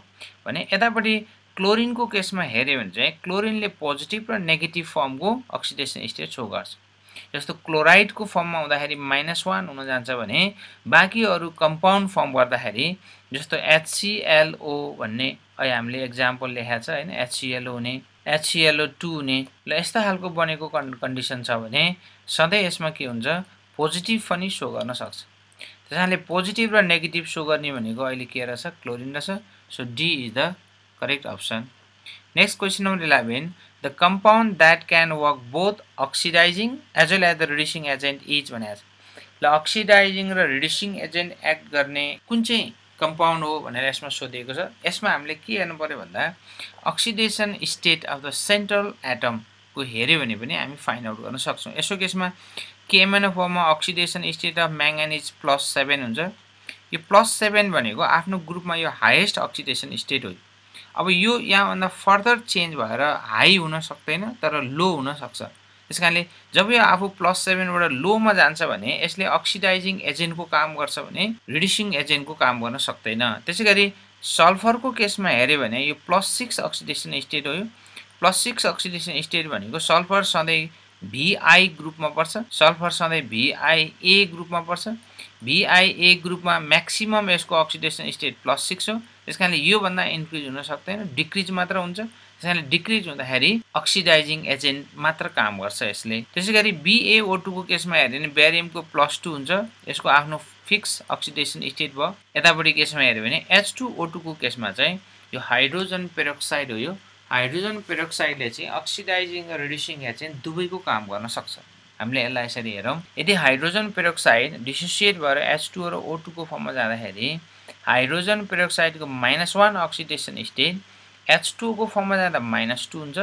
भने यतापट्टि क्लोरिनको केसमा हेऱ्यो भने चाहिँ क्लोरिनले पोजिटिभ र नेगेटिभ फर्मको अक्सिडेसन स्टेट सो गर्छ जस्तो क्लोराइडको फर्ममा हुँदाखेरि माइनस वान हुन जान्छ भने बाँकी अरू कम्पाउन्ड फर्म गर्दाखेरि जस्तो एचसिएलओ भन्ने अहिले हामीले एक्जाम्पल लेखाएको छ होइन एचसिएलओ हुने एचसिएलओ टू e हुने ल यस्तो खालको बनेको कन् कन्डिसन छ भने सधैँ यसमा के हुन्छ पोजिटिभ पनि सो गर्न सक्छ त्यस कारणले पोजिटिभ र नेगेटिभ सो गर्ने भनेको अहिले के रहेछ क्लोरिन रहेछ so D is the correct option next question number eleven the compound that can work both oxidising as well as the reducing agent is भनेको छ ल अक्सिडाइजिङ र रिड्युसिङ एजेन्ट एक्ट गर्ने कुन चाहिँ कम्पाउन्ड हो भनेर यसमा सोधिएको छ यसमा हामीले के हेर्नु पऱ्यो भन्दा oxidation state of the central एटमको हेऱ्यो भने पनि हामी फाइन्ड आउट गर्न सक्छौँ यसो केसमा KMNO oxidation state of manganese plus seven हुन्छ यो प्लस सेभेन भनेको आफ्नो ग्रुपमा यो हाइएस्ट अक्सिडेसन स्टेट हो अब यो यहाँभन्दा फर्दर चेन्ज भएर हाई हुन सक्दैन तर लो हुनसक्छ त्यस कारणले जब यो आफू प्लस सेभेनबाट लोमा जान्छ भने यसले अक्सिडाइजिङ एजेन्टको काम गर्छ भने रिड्युसिङ एजेन्टको काम गर्न सक्दैन त्यसै गरी सल्फरको केसमा हेऱ्यो भने यो प्लस सिक्स अक्सिडेसन स्टेट हो यो प्लस सिक्स अक्सिडेसन स्टेट भनेको सल्फर सधैँ भिआई ग्रुपमा पर्छ सल्फर सधैँ भिआइए ग्रुपमा पर्छ भिआइए ग्रुपमा म्याक्सिमम यसको अक्सिडेसन स्टेट प्लस सिक्स हो त्यस कारणले योभन्दा इन्क्रिज हुन सक्दैन डिक्रिज मात्र हुन्छ त्यसैले डिक्रिज हुँदाखेरि अक्सिडाइजिङ एजेन्ट मात्र काम गर्छ यसले त्यसै गरी बिएओटूको केसमा हेऱ्यो भने ब्यारियमको प्लस टू हुन्छ यसको आफ्नो फिक्स अक्सिडेसन स्टेट भयो यतापट्टि केसमा हेऱ्यो भने एच टू ओटूको केसमा चाहिँ यो हाइड्रोजन पेरोक्साइड हो यो हाइड्रोजन पेरोक्साइडले चाहिँ अक्सिडाइजिङ र रिड्युसिङ एजेन्ट दुवैको काम गर्न सक्छ हामीले यसलाई यसरी हेरौँ यदि हाइड्रोजन पेरोक्साइड डिसोसिएट भएर एच टू र ओटूको फर्ममा जाँदाखेरि हाइड्रोजन पेरोक्साइडको minus one oxidation state H टूको फर्ममा जाँदा माइनस टू हुन्छ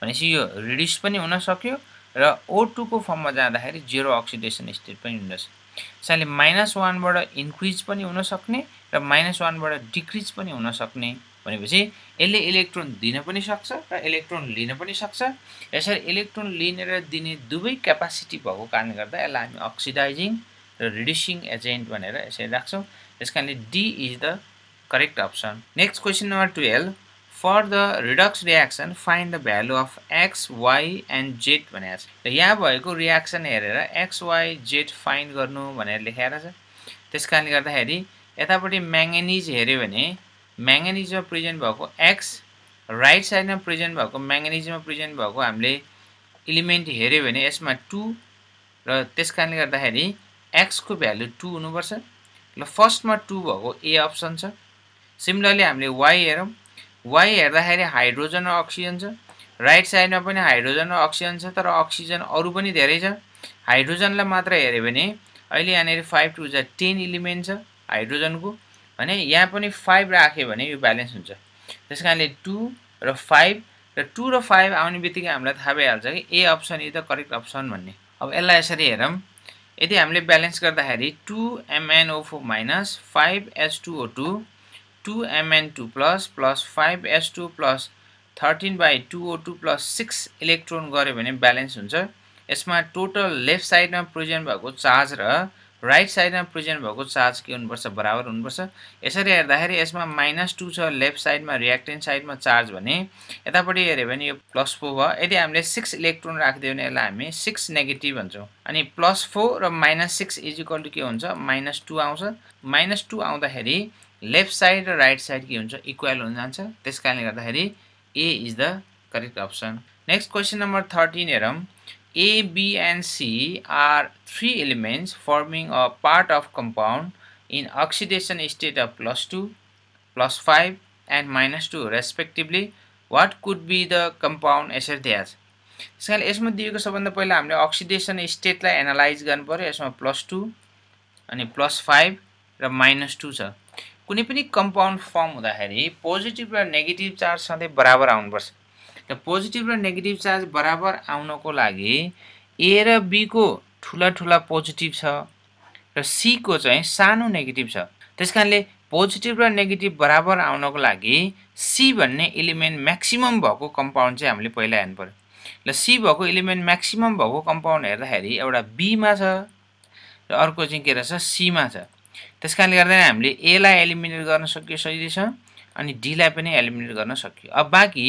भनेपछि यो रिड्युस पनि हुन सक्यो र ओ टूको फर्ममा जाँदाखेरि जेरो अक्सिडेसन स्टेट पनि हुँदछ त्यसैले माइनस वानबाट इन्क्रिज पनि हुनसक्ने र माइनस वानबाट डिक्रिज पनि हुनसक्ने भनेपछि यसले इलेक्ट्रोन दिन पनि सक्छ र इलेक्ट्रोन लिन पनि सक्छ यसरी इलेक्ट्रोन लिने र दिने दुवै क्यापासिटी भएको कारणले गर्दा यसलाई हामी अक्सिडाइजिङ र रिड्युसिङ एजेन्ट भनेर यसरी राख्छौँ त्यस कारणले D is the correct option next question number twelve for the redox reaction find the value of X Y and Z भनेर छ यहाँ भएको रियाक्सन हेरेर एक्स वाइ जेड फाइन्ड गर्नु भनेर लेखेर छ त्यस कारणले गर्दाखेरि यतापट्टि म्याङ्गनिज हेऱ्यो भने म्याङ्गनिजमा प्रेजेन्ट भएको एक्स राइट साइडमा प्रेजेन्ट भएको म्याङ्गनिजमा प्रेजेन्ट भएको हामीले इलिमेन्ट हेऱ्यो भने यसमा टू र त्यस कारणले गर्दाखेरि एक्सको भ्यालु टू हुनुपर्छ ल फर्स्टमा टू भएको ए अप्सन छ सिमिलरली हामीले वाई हेरौँ वाइ हेर्दाखेरि हाइड्रोजन र अक्सिजन छ राइट साइडमा पनि हाइड्रोजन र अक्सिजन छ तर अक्सिजन अरू पनि धेरै छ हाइड्रोजनलाई मात्र हेऱ्यो भने अहिले यहाँनिर फाइभ टु जा टेन इलिमेन्ट छ हाइड्रोजनको भने यहाँ पनि फाइभ राख्यो भने यो ब्यालेन्स हुन्छ त्यस कारणले टू र फाइभ र टू र फाइभ आउने बित्तिकै हामीलाई थाहा भइहाल्छ कि A option is the correct option भन्ने अब यसलाई यसरी हेरौँ यदि हामीले ब्यालेन्स गर्दाखेरि two MNO four minus five H two O two two MN two plus plus five S two plus thirteen by two O two plus six electron गऱ्यो भने ब्यालेन्स हुन्छ यसमा टोटल लेफ्ट साइडमा प्रेजेन्ट भएको charge र right साइडमा present भएको charge के हुनुपर्छ बराबर हुनुपर्छ यसरी हेर्दाखेरि यसमा माइनस टू छ लेफ्ट साइडमा रियाक्टेन्ट साइडमा चार्ज भने यतापट्टि हेऱ्यो भने यो प्लस फोर भयो यदि हामीले सिक्स इलेक्ट्रोन राखिदियो भने यसलाई हामी सिक्स नेगेटिभ भन्छौँ अनि प्लस फोर र minus six is equal to के हुन्छ माइनस टू आउँछ माइनस टू आउँदाखेरि लेफ्ट साइड र राइट साइड के हुन्छ इक्वल हुन जान्छ त्यस कारणले गर्दाखेरि A is the correct option next question number thirteen हेरौँ A B and C are three elements forming a part of compound in oxidation state of plus two plus five and minus two respectively what could be the compound यसरी दिएछ त्यस कारण यसमा दिएको सबभन्दा पहिला हामीले अक्सिडेसन स्टेटलाई एनालाइज गर्नु पऱ्यो यसमा प्लस टू अनि प्लस फाइभ र माइनस टू छ कुनै पनि कम्पाउन्ड फर्म हुँदाखेरि पोजिटिभ र नेगेटिभ चार्ज सधैँ बराबर आउनुपर्छ र पोजिटिभ र नेगेटिभ चार्ज बराबर आउनको लागि ए र बीको ठुला ठुला पोजिटिभ छ र सीको चाहिँ सानो नेगेटिभ छ त्यस कारणले पोजिटिभ र नेगेटिभ बराबर आउनको लागि सी भन्ने इलिमेन्ट म्याक्सिमम भएको कम्पाउन्ड चाहिँ हामीले पहिला हेर्नु पऱ्यो र सी भएको इलिमेन्ट म्याक्सिमम् भएको कम्पाउन्ड हेर्दाखेरि एउटा बीमा छ र अर्को चाहिँ के रहेछ सीमा छ त्यस कारणले गर्दा हामीले एलाई एलिमिनेट गर्न सकियो छ अनि डीलाई पनि एलिमिनेट गर्न सकियो अब बाँकी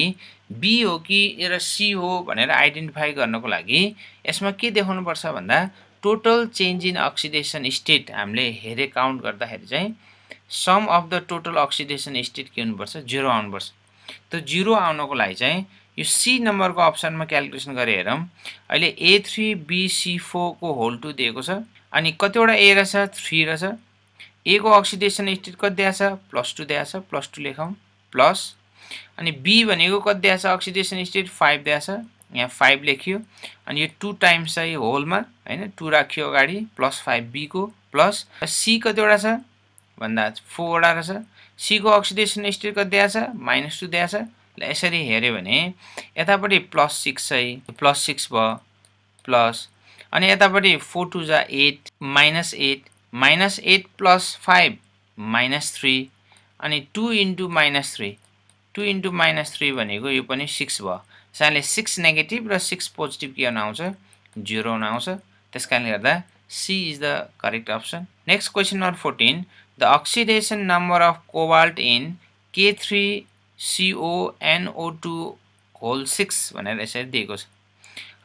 बी हो कि र सी हो भनेर आइडेन्टिफाई गर्नको लागि यसमा के देखाउनुपर्छ भन्दा total change in oxidation state हामीले हेरे काउन्ट गर्दाखेरि चाहिँ sum of the total oxidation state के हुनुपर्छ जिरो आउनुपर्छ त्यो जिरो आउनको लागि चाहिँ यो सी नम्बरको अप्सनमा क्यालकुलेसन गरेर हेरौँ अहिले ए थ्री बी सी फोरको होल टू दिएको छ अनि कतिवटा ए रहेछ थ्री रहेछ एको अक्सिडेसन स्टेट कति दिएछ प्लस टू दिएछ प्लस टू लेखौँ प्लस अनि बी भनेको कति छ अक्सिडेसन स्टेट फाइभ दिएछ यहाँ फाइभ लेखियो अनि यो टू टाइम्स छ यो होलमा होइन टू राखियो अगाडि प्लस फाइभ बीको प्लस सी कतिवटा छ भन्दा फोरवटा रहेछ सीको अक्सिडेसन स्टेट कति आएछ माइनस टू दिएछ ल यसरी हेऱ्यो भने यतापट्टि प्लस सिक्स है प्लस सिक्स भयो प्लस अनि यतापट्टि फोर टू जा eight minus eight minus eight plus five minus three अनि two into minus three two into minus three भनेको यो पनि सिक्स भयो त्यसकारणले सिक्स नेगेटिभ र सिक्स पोजिटिभ के हुन आउँछ जिरो हुन आउँछ त्यस कारणले गर्दा C is the correct option next question number fourteen the oxidation number of cobalt in के three CONO two whole six भनेर यसरी दिएको छ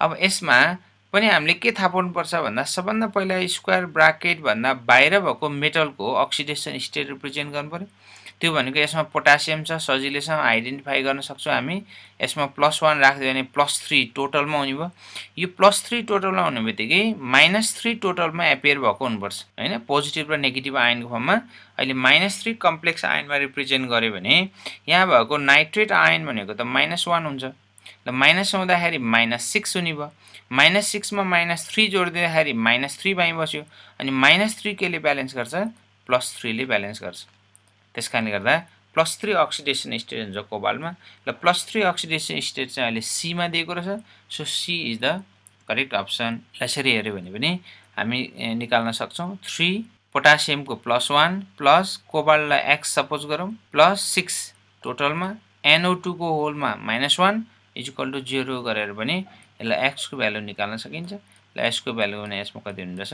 अब यसमा पनि हामीले के थाहा पाउनुपर्छ भन्दा सबभन्दा पहिला स्क्वायर ब्राकेटभन्दा बाहिर भएको मेटलको अक्सिडेसन स्टेट रिप्रेजेन्ट गर्नुपऱ्यो त्यो भनेको यसमा पोटासियम छ सजिलैसँग आइडेन्टिफाई गर्न सक्छौँ हामी यसमा प्लस वान राखिदियो भने प्लस थ्री टोटलमा हुने भयो यो प्लस थ्री टोटलमा हुने बित्तिकै माइनस थ्री टोटलमा एपियर भएको हुनुपर्छ होइन पोजिटिभ र नेगेटिभ आयनको फर्ममा अहिले माइनस थ्री कम्प्लेक्स आयनमा रिप्रेजेन्ट गऱ्यो भने यहाँ भएको नाइट्रेट आयन भनेको त माइनस वान हुन्छ र माइनस हुँदाखेरि माइनस सिक्स हुने भयो माइनस सिक्समा माइनस थ्री जोडिदिँदाखेरि माइनस थ्री बाई बस्यो अनि माइनस थ्री केले ब्यालेन्स गर्छ प्लस थ्रीले ब्यालेन्स गर्छ त्यस कारणले गर्दा प्लस थ्री अक्सिडेसन स्टेट हुन्छ कोबालमा र प्लस थ्री अक्सिडेसन स्टेट चाहिँ अहिले सीमा दिएको रहेछ so C is the correct option यसरी हेऱ्यो भने पनि हामी निकाल्न सक्छौँ थ्री पोटासियमको प्लस वान प्लस कोबाललाई एक्स सपोज गरौँ प्लस सिक्स टोटलमा एनओ टूको होलमा minus one is equal to zero गरेर पनि यसलाई एक्सको भ्यालु निकाल्न सकिन्छ ल एक्सको भ्यालु भने यसमा कति रहेछ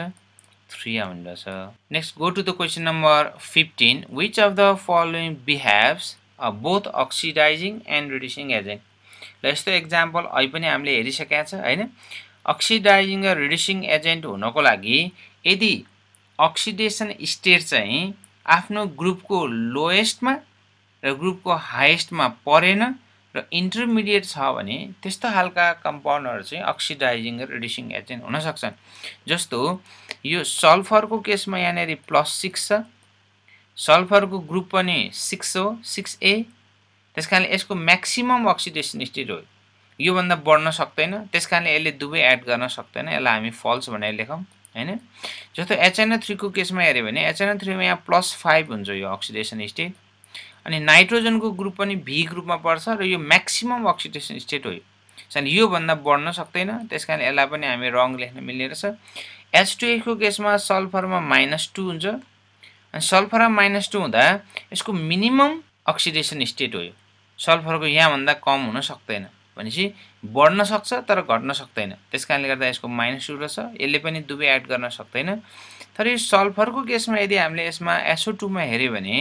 थ्री रहेछ next go to the question number fifteen which of the following behaves both oxidising and reducing agent ल यस्तो एक्जाम्पल अहिले पनि हामीले हेरिसकेका छ होइन अक्सिडाइजिङ र रिड्युसिङ एजेन्ट हुनको लागि यदि अक्सिडेसन स्टेट चाहिँ आफ्नो ग्रुपको लोएस्टमा र ग्रुपको हाइएस्टमा परेन र इन्टरमिडिएट छ भने त्यस्तो खालका कम्पाउन्डहरू चाहिँ अक्सिडाइजिङ र रिड्युसिङ एजेन्ट हुनसक्छन् जस्तो यो सल्फरको केसमा यहाँनिर प्लस सिक्स छ सल्फरको ग्रुप पनि सिक्स हो सिक्स ए त्यस कारणले यसको म्याक्सिमम् अक्सिडेसन स्टेट हो योभन्दा बढ्न सक्दैन त्यस कारणले यसले दुवै एड गर्न सक्दैन यसलाई हामी फल्स भनेर लेखौँ होइन जस्तो एचएनओ थ्रीको केसमा हेऱ्यो भने एचएनओ थ्रीमा यहाँ प्लस फाइभ हुन्छ यो अक्सिडेसन स्टेट अनि नाइट्रोजनको ग्रुप पनि भी ग्रुपमा पर्छ र यो म्याक्सिमम अक्सिडेसन स्टेट हो अनि योभन्दा बढ्न सक्दैन त्यस कारण यसलाई पनि हामी रङ लेख्न मिल्ने रहेछ एच टुएको केसमा सल्फरमा माइनस टू हुन्छ अनि सल्फरमा माइनस टू हुँदा यसको मिनिमम अक्सिडेसन स्टेट हो यो सल्फरको यहाँभन्दा कम हुन सक्दैन भनेपछि बढ्न सक्छ तर घट्न सक्दैन त्यस कारणले गर्दा यसको माइनस टू रहेछ यसले पनि दुवै एड गर्न सक्दैन तर यो सल्फरको केसमा यदि हामीले यसमा एसओ टूमा हेऱ्यो भने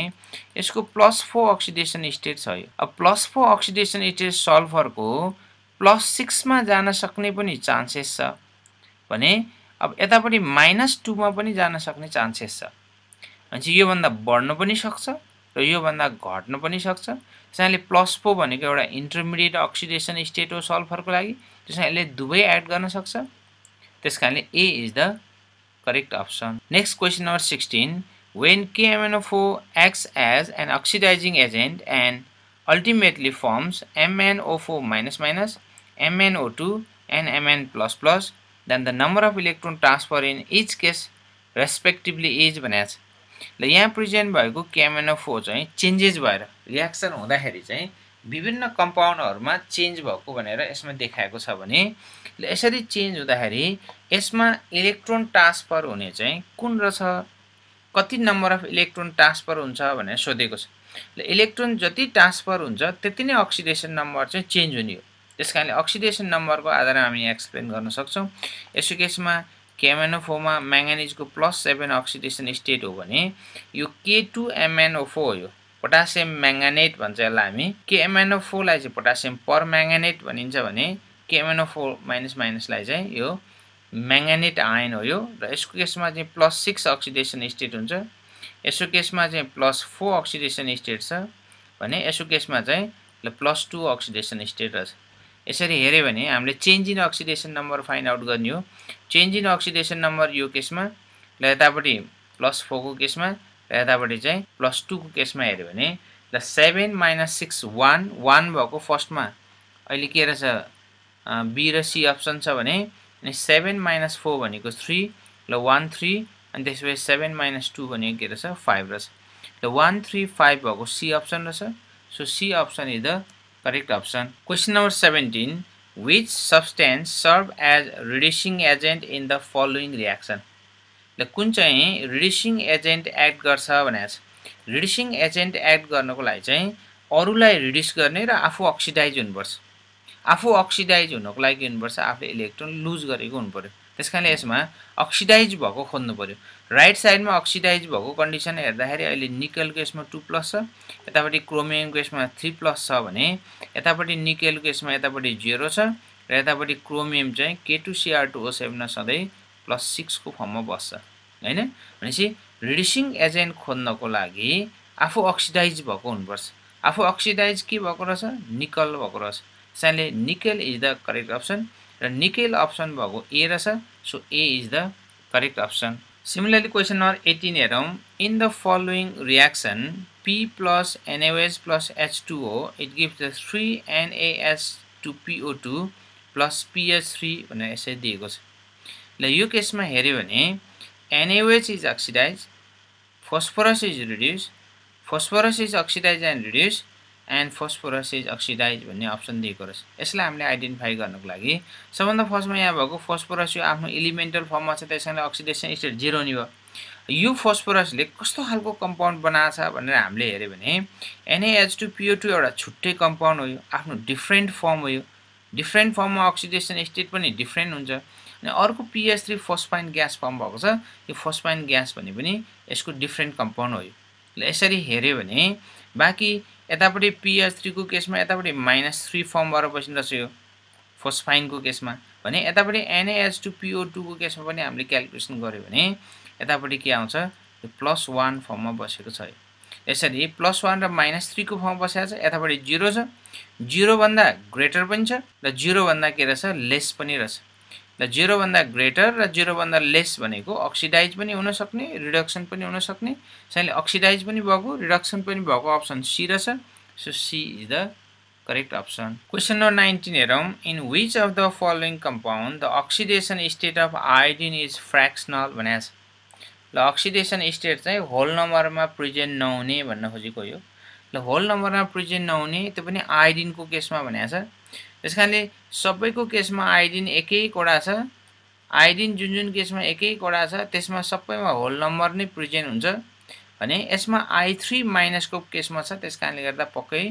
यसको प्लस फोर अक्सिडेसन स्टेट छ यो अब प्लस फोर अक्सिडेसन स्टेट सल्फरको प्लस सिक्समा जान सक्ने पनि चान्सेस छ भने अब यतापट्टि माइनस टूमा पनि जान सक्ने चान्सेस छ भनेपछि योभन्दा बढ्न पनि सक्छ र योभन्दा घट्न पनि सक्छ त्यसैले कारणले प्लस फोर भनेको एउटा इन्टरमिडिएट अक्सिडेसन स्टेट हो सल्फरको लागि त्यसमा यसले दुवै एड गर्न सक्छ त्यस कारणले A is the correct option. Next question number 16. When KMnO4 acts as an oxidizing agent and ultimately forms MnO4-, MnO2 and Mn++, then the number of electron transfer in each case respectively as भनेको छ ल यहाँ present भएको KMNO four चाहिँ changes भएर reaction हुँदाखेरि चाहिँ विभिन्न कम्पाउन्डहरूमा चेन्ज भएको भनेर यसमा देखाएको छ भने यसरी चेन्ज हुँदाखेरि यसमा इलेक्ट्रोन ट्रान्सफर हुने चाहिँ कुन रहेछ कति नम्बर अफ इलेक्ट्रोन ट्रान्सफर हुन्छ भनेर सोधेको छ ल इलेक्ट्रोन जति ट्रान्सफर हुन्छ त्यति नै अक्सिडेसन नम्बर चाहिँ चेन्ज हुने हो त्यस कारणले अक्सिडेसन नम्बरको आधारमा हामी यहाँ एक्सप्लेन गर्न सक्छौँ यसो केसमा केएमएनओफोमा म्याङ्गानिजको प्लस सेभेन अक्सिडेसन स्टेट हो भने यो के टू एमएनओ हो पोटासियम म्याङ्गानेट भन्छ यसलाई हामी के एमएनओ चाहिँ पोटासियम पर म्याङ्गानेट भनिन्छ भने के फोर माइनस माइनसलाई चाहिँ यो म्याङ्गानेट आयन हो यो र यसको केसमा चाहिँ प्लस सिक्स अक्सिडेसन स्टेट हुन्छ यसो केसमा चाहिँ प्लस फोर अक्सिडेसन स्टेट छ भने यसो केसमा चाहिँ प्लस टू अक्सिडेसन स्टेट रहेछ यसरी हेऱ्यो भने हामीले change in oxidation number find out गर्ने हो चेन्ज इन अक्सिडेसन नम्बर यो केसमा र यतापट्टि प्लस फोरको केसमा र यतापट्टि चाहिँ प्लस टूको केसमा हेऱ्यो भने ल seven minus six one one भएको फर्स्टमा अहिले के रहेछ बी र सी अप्सन छ भने अनि सेभेन माइनस फोर भनेको थ्री ल वान थ्री अनि त्यसपछि सेभेन माइनस टू भनेको के रहेछ फाइभ रहेछ र वान थ्री फाइभ भएको सी अप्सन रहेछ so C option is the correct option question number seventeen which substance serve as reducing agent in the following reaction ल कुन चाहिँ रिड्युसिङ एजेन्ट एक्ट गर्छ भने छ एजेन्ट एक्ट गर्नको लागि चाहिँ अरूलाई रिड्युस गर्ने र आफू अक्सिडाइज हुनुपर्छ आफू अक्सिडाइज हुनको लागि हुनुपर्छ आफूले इलेक्ट्रोन लुज गरेको हुनुपऱ्यो त्यस कारणले यसमा अक्सिडाइज भएको खोज्नु पऱ्यो राइट साइडमा अक्सिडाइज भएको कन्डिसन हेर्दाखेरि अहिले निकेलको यसमा टू प्लस छ यतापट्टि क्रोमियमको यसमा थ्री प्लस छ भने यतापट्टि निकेलको यसमा यतापट्टि जिरो छ र यतापट्टि क्रोमियम चाहिँ K two CR two O सेभेनमा सधैँ प्लस सिक्सको फर्ममा बस्छ होइन भनेपछि रिड्युसिङ एजेन्ट खोज्नको लागि आफू अक्सिडाइज भएको हुनुपर्छ आफू अक्सिडाइज के भएको रहेछ निकल भएको रहेछ त्यसैले nickel is the correct option र निकेल अप्सन भएको ए रहेछ so A is the correct option similarly question number eighteen हेरौँ in the following reaction P plus NAH plus H two हो it gives the three NAH two PO two plus PH three भनेर यसरी दिएको छ ल यो केसमा हेऱ्यो भने NAOH is oxidise phosphorus is reduce phosphorus is oxidise and reduce and phosphorus is oxidise भन्ने अप्सन दिएको रहेछ यसलाई हामीले आइडेन्टिफाई गर्नुको लागि सबभन्दा फर्स्टमा यहाँ भएको फस्फोरस यो आफ्नो इलिमेन्टल फर्ममा छ त्यसैले अक्सिडेसन स्टेट जिरो नि भयो यो फस्फोरसले कस्तो खालको कम्पाउन्ड बनाएछ भनेर हामीले हेऱ्यो भने एनएएच टू पिओ टू एउटा छुट्टै कम्पाउन्ड हो यो आफ्नो डिफ्रेन्ट फर्म हो यो डिफ्रेन्ट फर्ममा अक्सिडेसन स्टेट पनि डिफ्रेन्ट हुन्छ अनि अर्को PH three phosphine gas form भएको छ यो फर्स्टपाइन ग्यास भने पनि यसको डिफ्रेन्ट कम्पाउन्ड हो यो यसरी हेऱ्यो भने बाँकी यतापट्टि पिएच थ्रीको केसमा यतापट्टि माइनस थ्री फर्म भएर बसिँदछ यो फर्स्टपाइनको केसमा भने यतापट्टि एनएएच टू पिओ टूको केसमा पनि हामीले क्यालकुलेसन गऱ्यो भने यतापट्टि के आउँछ यो प्लस वान फर्ममा बसेको छ यसरी प्लस वान र माइनस थ्रीको फर्म बसेको छ यतापट्टि जिरो छ जिरोभन्दा ग्रेटर पनि छ र जिरोभन्दा के रहेछ लेस पनि रहेछ र जिरोभन्दा ग्रेटर र जिरोभन्दा लेस भनेको अक्सिडाइज पनि हुनसक्ने रिडक्सन पनि हुनसक्ने त्यसैले अक्सिडाइज पनि भएको रिडक्सन पनि भएको अप्सन सी रहेछ so C is the correct option question number nineteen हेरौँ in which of the following compound the oxidation state of iodine is fractional भने छ ल अक्सिडेसन स्टेट चाहिँ होल नम्बरमा प्रेजेन्ट नहुने भन्न खोजेको यो ल होल नम्बरमा प्रेजेन्ट नहुने त्यो पनि आयोडिनको केसमा भने छ त्यस कारणले सबैको केसमा आइडिन एकै कडा छ आइडिन जुन जुन केसमा एकै कडा छ त्यसमा सबैमा होल नम्बर नै प्रिजेन्ट हुन्छ भने यसमा आई थ्री माइनसको केसमा छ त्यस कारणले गर्दा पक्कै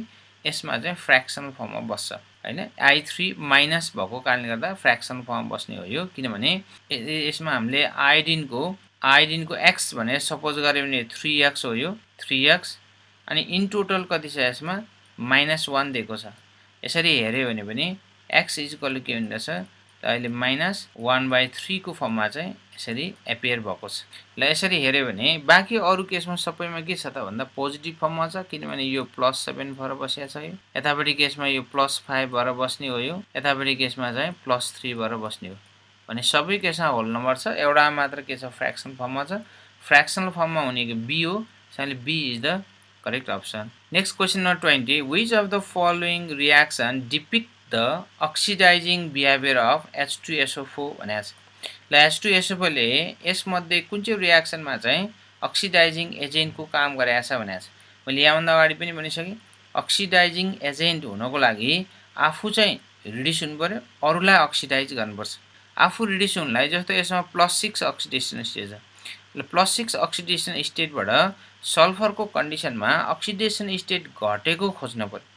यसमा चाहिँ फ्रेक्सनल फर्ममा बस्छ होइन आई थ्री माइनस भएको कारणले गर्दा फ्रेक्सनल फर्ममा बस्ने हो यो किनभने यसमा हामीले आइडिनको आइडिनको एक्स भनेर सपोज गऱ्यो भने थ्री एक्स हो यो थ्री एक्स अनि इन टोटल कति छ यसमा माइनस वान दिएको छ यसरी हेऱ्यो भने पनि एक्स इज इजिकल के हुने रहेछ अहिले माइनस वान बाई थ्रीको फर्ममा चाहिँ यसरी एपियर भएको छ ल यसरी हेऱ्यो भने बाँकी अरू केसमा सबैमा के छ त भन्दा पोजिटिभ फर्ममा छ किनभने यो प्लस सेभेन भएर बसिया छ यो यतापट्टि केसमा यो प्लस फाइभ भएर बस्ने हो यो यतापट्टि केसमा चाहिँ प्लस थ्री भएर बस्ने हो भने सबै केसमा होल नम्बर छ एउटा मात्र के छ फ्रेक्सन फर्ममा छ फ्रेक्सनल फर्ममा हुने बी हो त्यसैले B is the correct option next question number 20 which of the following reaction depict the oxidizing behavior of H2SO4 भनेको छ ल H2SO4ले यसमध्ये कुन चाहिँ रियाक्सनमा चाहिँ अक्सिडाइजिङ एजेन्टको काम गरेको छ भनेको छ मैले यहाँभन्दा अगाडि पनि भनिसकेँ अक्सिडाइजिङ एजेन्ट हुनको लागि आफू चाहिँ रिड्युस हुनु पऱ्यो अरूलाई अक्सिडाइज गर्नुपर्छ आफू रिड्युस हुनलाई जस्तो यसमा प्लस सिक्स अक्सिडेसन स्टेज छ प्लस सिक्स अक्सिडेसन स्टेटबाट सल्फरको कन्डिसनमा अक्सिडेसन स्टेट घटेको खोज्नु पऱ्यो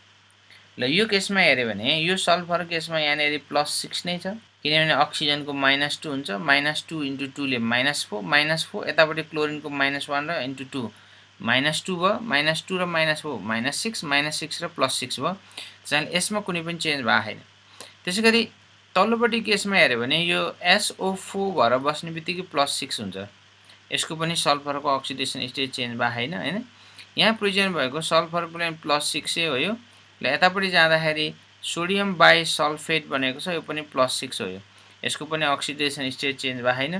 ल यो केसमा हेऱ्यो भने यो सल्फर केसमा यहाँनिर प्लस सिक्स नै छ किनभने अक्सिजनको माइनस टू हुन्छ माइनस टू इन्टु टूले माइनस फोर माइनस फोर यतापट्टि क्लोरिनको माइनस वान र इन्टु टू माइनस टू भयो माइनस टू र minus four minus six minus six र प्लस सिक्स भयो कारण यसमा कुनै पनि चेन्ज भएको छैन त्यसै गरी तल्लोपट्टि केसमा हेऱ्यो भने यो एसओ फोर भएर बस्ने बित्तिकै प्लस सिक्स हुन्छ यसको पनि सल्फरको अक्सिडेसन स्टेट चेन्ज भयो होइन होइन यहाँ प्रिजेन्ट भएको सल्फर पनि प्लस सिक्सै हो यो र यतापट्टि जाँदाखेरि सोडियम बाई सल्फेट भनेको छ यो पनि प्लस सिक्स हो यो यसको पनि अक्सिडेसन स्टेट चेन्ज भयो होइन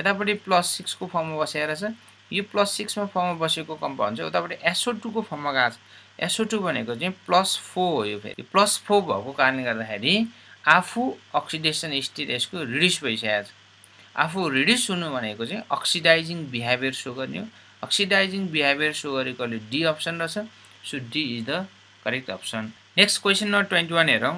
यतापट्टि प्लस सिक्सको फर्ममा बसेर छ यो प्लस सिक्समा फर्ममा बसेको कम्पाउन्ड चाहिँ उतापट्टि एसओ टूको फर्ममा गएको छ एसओ टू भनेको चाहिँ प्लस फोर हो यो फेरि प्लस फोर भएको कारणले गर्दाखेरि आफू अक्सिडेसन स्टेट यसको रिड्युस भइसकेको छ आफू रिड्युस हुनु भनेको चाहिँ अक्सिडाइजिङ बिहेभियर सो गर्ने हो अक्सिडाइजिङ बिहेभियर सो गरेको अहिले डी अप्सन रहेछ so D is the correct option next question number twenty one हेरौँ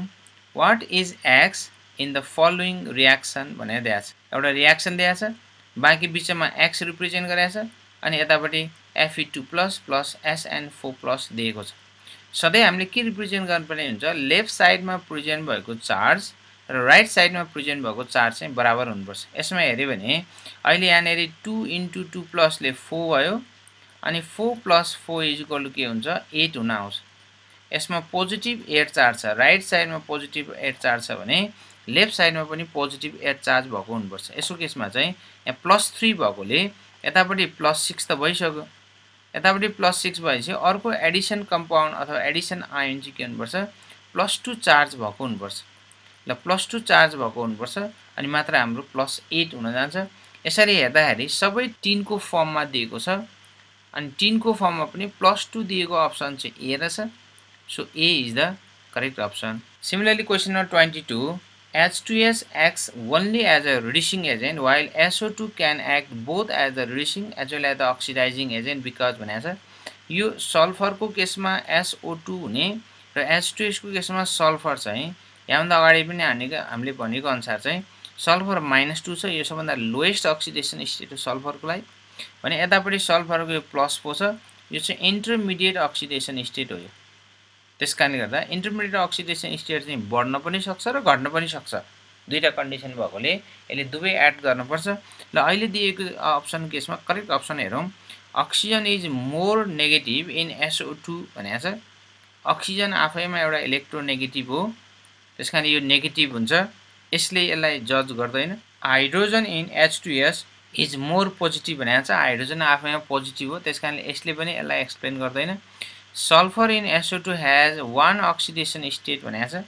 what is X in the following reaction भनेर दिएको छ एउटा रियाक्सन दिएको छ बाँकी बिचमा एक्स रिप्रेजेन्ट गरेको छ अनि यतापट्टि FE two plus plus SN four plus दिएको छ सधैँ हामीले के रिप्रेजेन्ट गर्नुपर्ने हुन्छ लेफ्ट साइडमा प्रेजेन्ट भएको चार्ज र राइट साइडमा प्रेजेन्ट भएको चार चाहिँ बराबर हुनुपर्छ यसमा हेऱ्यो भने अहिले यहाँनिर टू इन्टु टू प्लसले फोर भयो अनि फोर प्लस फोर इजिकल के हुन्छ एट हुन आउँछ यसमा पोजिटिभ एट चार्ज छ राइट साइडमा पोजिटिभ एट चार्ज छ भने लेफ्ट साइडमा पनि पोजिटिभ एट चार्ज भएको हुनुपर्छ यसको केसमा चाहिँ यहाँ प्लस थ्री भएकोले यतापट्टि प्लस सिक्स त भइसक्यो यतापट्टि प्लस सिक्स भएपछि अर्को एडिसन कम्पाउन्ड अथवा एडिसन आयन चाहिँ के हुनुपर्छ प्लस टू चार्ज भएको हुनुपर्छ ल प्लस टू चार्ज भएको हुनुपर्छ अनि मात्र हाम्रो प्लस एट हुन जान्छ यसरी हेर्दाखेरि सबै टिनको फर्ममा दिएको छ अनि टिनको फर्ममा पनि प्लस टू दिएको अप्सन चाहिँ ए रहेछ so A is the correct option similarly question number twenty two H two S X only as a reducing agent while SO two can act both as a reducing as well as the oxidising agent because भनेको छ यो सल्फरको केसमा SO two हुने र H to एसको केसमा sulphur चाहिँ यहाँभन्दा अगाडि पनि हानेको हामीले भनेको अनुसार चाहिँ सल्फर माइनस टू छ यो सबभन्दा लोएस्ट अक्सिडेसन स्टेट हो सल्फरको लागि भने यतापट्टि सल्फरको यो प्लस फोर छ यो चाहिँ इन्टरमिडिएट अक्सिडेसन स्टेट हो यो त्यस कारणले गर्दा इन्टरमिडिएट अक्सिडेसन स्टेट चाहिँ बढ्न पनि सक्छ र घट्न पनि सक्छ दुईवटा कन्डिसन भएकोले यसले दुवै एड गर्नुपर्छ र अहिले दिएको अप्सन केसमा करेक्ट अप्सन हेरौँ oxygen is more negative in SO two भनेको छ अक्सिजन आफैमा एउटा इलेक्ट्रोनेगेटिभ हो त्यस कारण यो नेगेटिभ हुन्छ यसले यसलाई जज गर्दैन hydrogen in H is more positive भनेर चाहिँ हाइड्रोजन आफैमा पोजिटिभ हो त्यस कारणले यसले पनि यसलाई एक्सप्लेन गर्दैन sulphur in SO two has one oxidation state भनेको छ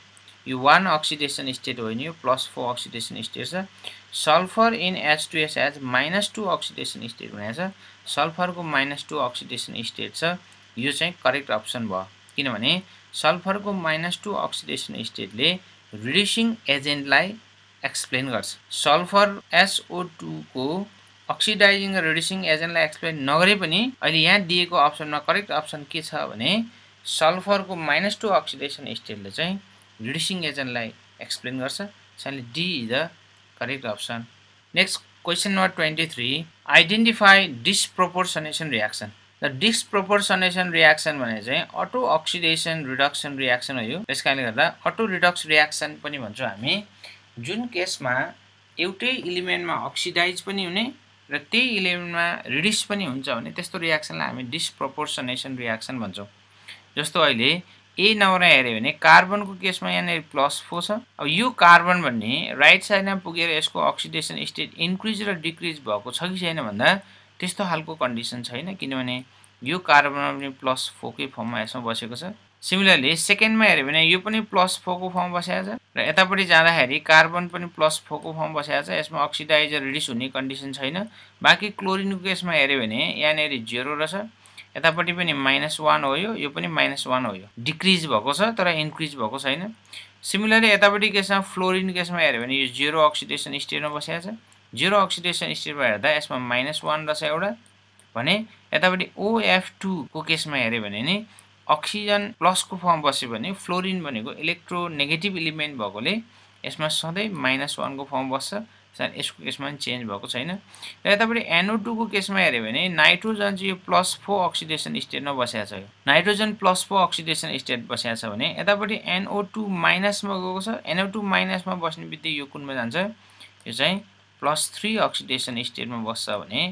यो वान अक्सिडेसन स्टेट होइन यो प्लस फोर अक्सिडेसन स्टेट छ sulphur in H two S S has minus two oxidation state भनेको छ सल्फरको माइनस टू अक्सिडेसन स्टेट छ यो चाहिँ करेक्ट अप्सन भयो किनभने सल्फरको माइनस टू अक्सिडेसन स्टेटले रिड्युसिङ एजेन्टलाई एक्सप्लेन गर्छ सल्फर एसओ टूको अक्सिडाइजिङ र रिड्युसिङ एजेन्टलाई एक्सप्लेन नगरे पनि अहिले यहाँ दिएको अप्सनमा करेक्ट अप्सन के छ भने सल्फरको माइनस टू अक्सिडेसन स्टेटले चाहिँ रिड्युसिङ एजेन्टलाई एक्सप्लेन गर्छ त्यसैले D is the correct option next question number twenty three identify disproportionation reaction र डिसप्रोपोर्सनेसन रियाक्सन भने चाहिँ अटो अक्सिडेसन रिडक्सन रियाक्सन हो यो त्यस कारणले गर्दा अटो रिडक्स रियाक्सन पनि भन्छौँ हामी जुन केसमा एउटै इलिमेन्टमा अक्सिडाइज पनि हुने र त्यही इलिमेन्टमा रिड्युस पनि हुन्छ भने त्यस्तो रियाक्सनलाई हामी डिसप्रोपोर्सनेसन रियाक्सन भन्छौँ जस्तो अहिले ए नम्बर हेऱ्यो भने कार्बनको केसमा यहाँनिर प्लस फोर छ अब यो कार्बन भन्ने राइट साइडमा पुगेर यसको अक्सिडेसन स्टेट इन्क्रिज र डिक्रिज भएको छ कि छैन भन्दा त्यस्तो खालको कन्डिसन छैन किनभने यो कार्बनमा पनि प्लस फोरकै फर्ममा यसमा बसेको छ सिमिलरली सेकेन्डमा हेऱ्यो भने यो पनि प्लस फोरको फर्म बसेको छ र यतापट्टि जाँदाखेरि कार्बन पनि प्लस फोरको फर्म बसेको छ यसमा अक्सिडाइजर रिड्युस हुने कन्डिसन छैन बाँकी क्लोरिनको केसमा हेऱ्यो भने यहाँनिर जेरो रहेछ यतापट्टि पनि माइनस वान हो यो यो पनि माइनस वान हो यो डिक्रिज भएको छ तर इन्क्रिज भएको छैन सिमिलरली यतापट्टि केसमा फ्लोरिन केसमा हेऱ्यो भने यो जेरो अक्सिडेसन स्टेटमा बसेको छ जिरो अक्सिडेसन स्टेटमा हेर्दा यसमा माइनस वान रहेछ एउटा भने यतापट्टि ओएफ टूको केसमा हेऱ्यो भने नि अक्सिजन प्लसको फर्म बस्यो भने फ्लोरिन भनेको इलेक्ट्रो नेगेटिभ इलिमेन्ट भएकोले यसमा सधैँ माइनस वानको फर्म बस्छ यसको केसमा पनि चेन्ज भएको छैन र यतापट्टि एनओ टूको केसमा हेऱ्यो भने नाइट्रोजन चाहिँ यो प्लस फोर अक्सिडेसन स्टेटमा बसिरहेको छ यो nitrogen plus four oxidation state बसिरहेको छ भने यतापट्टि एनओ टू माइनसमा गएको छ एनओ टू माइनसमा बस्ने बित्तिकै यो कुनमा जान्छ यो चाहिँ प्लस थ्री अक्सिडेसन स्टेटमा बस्छ भने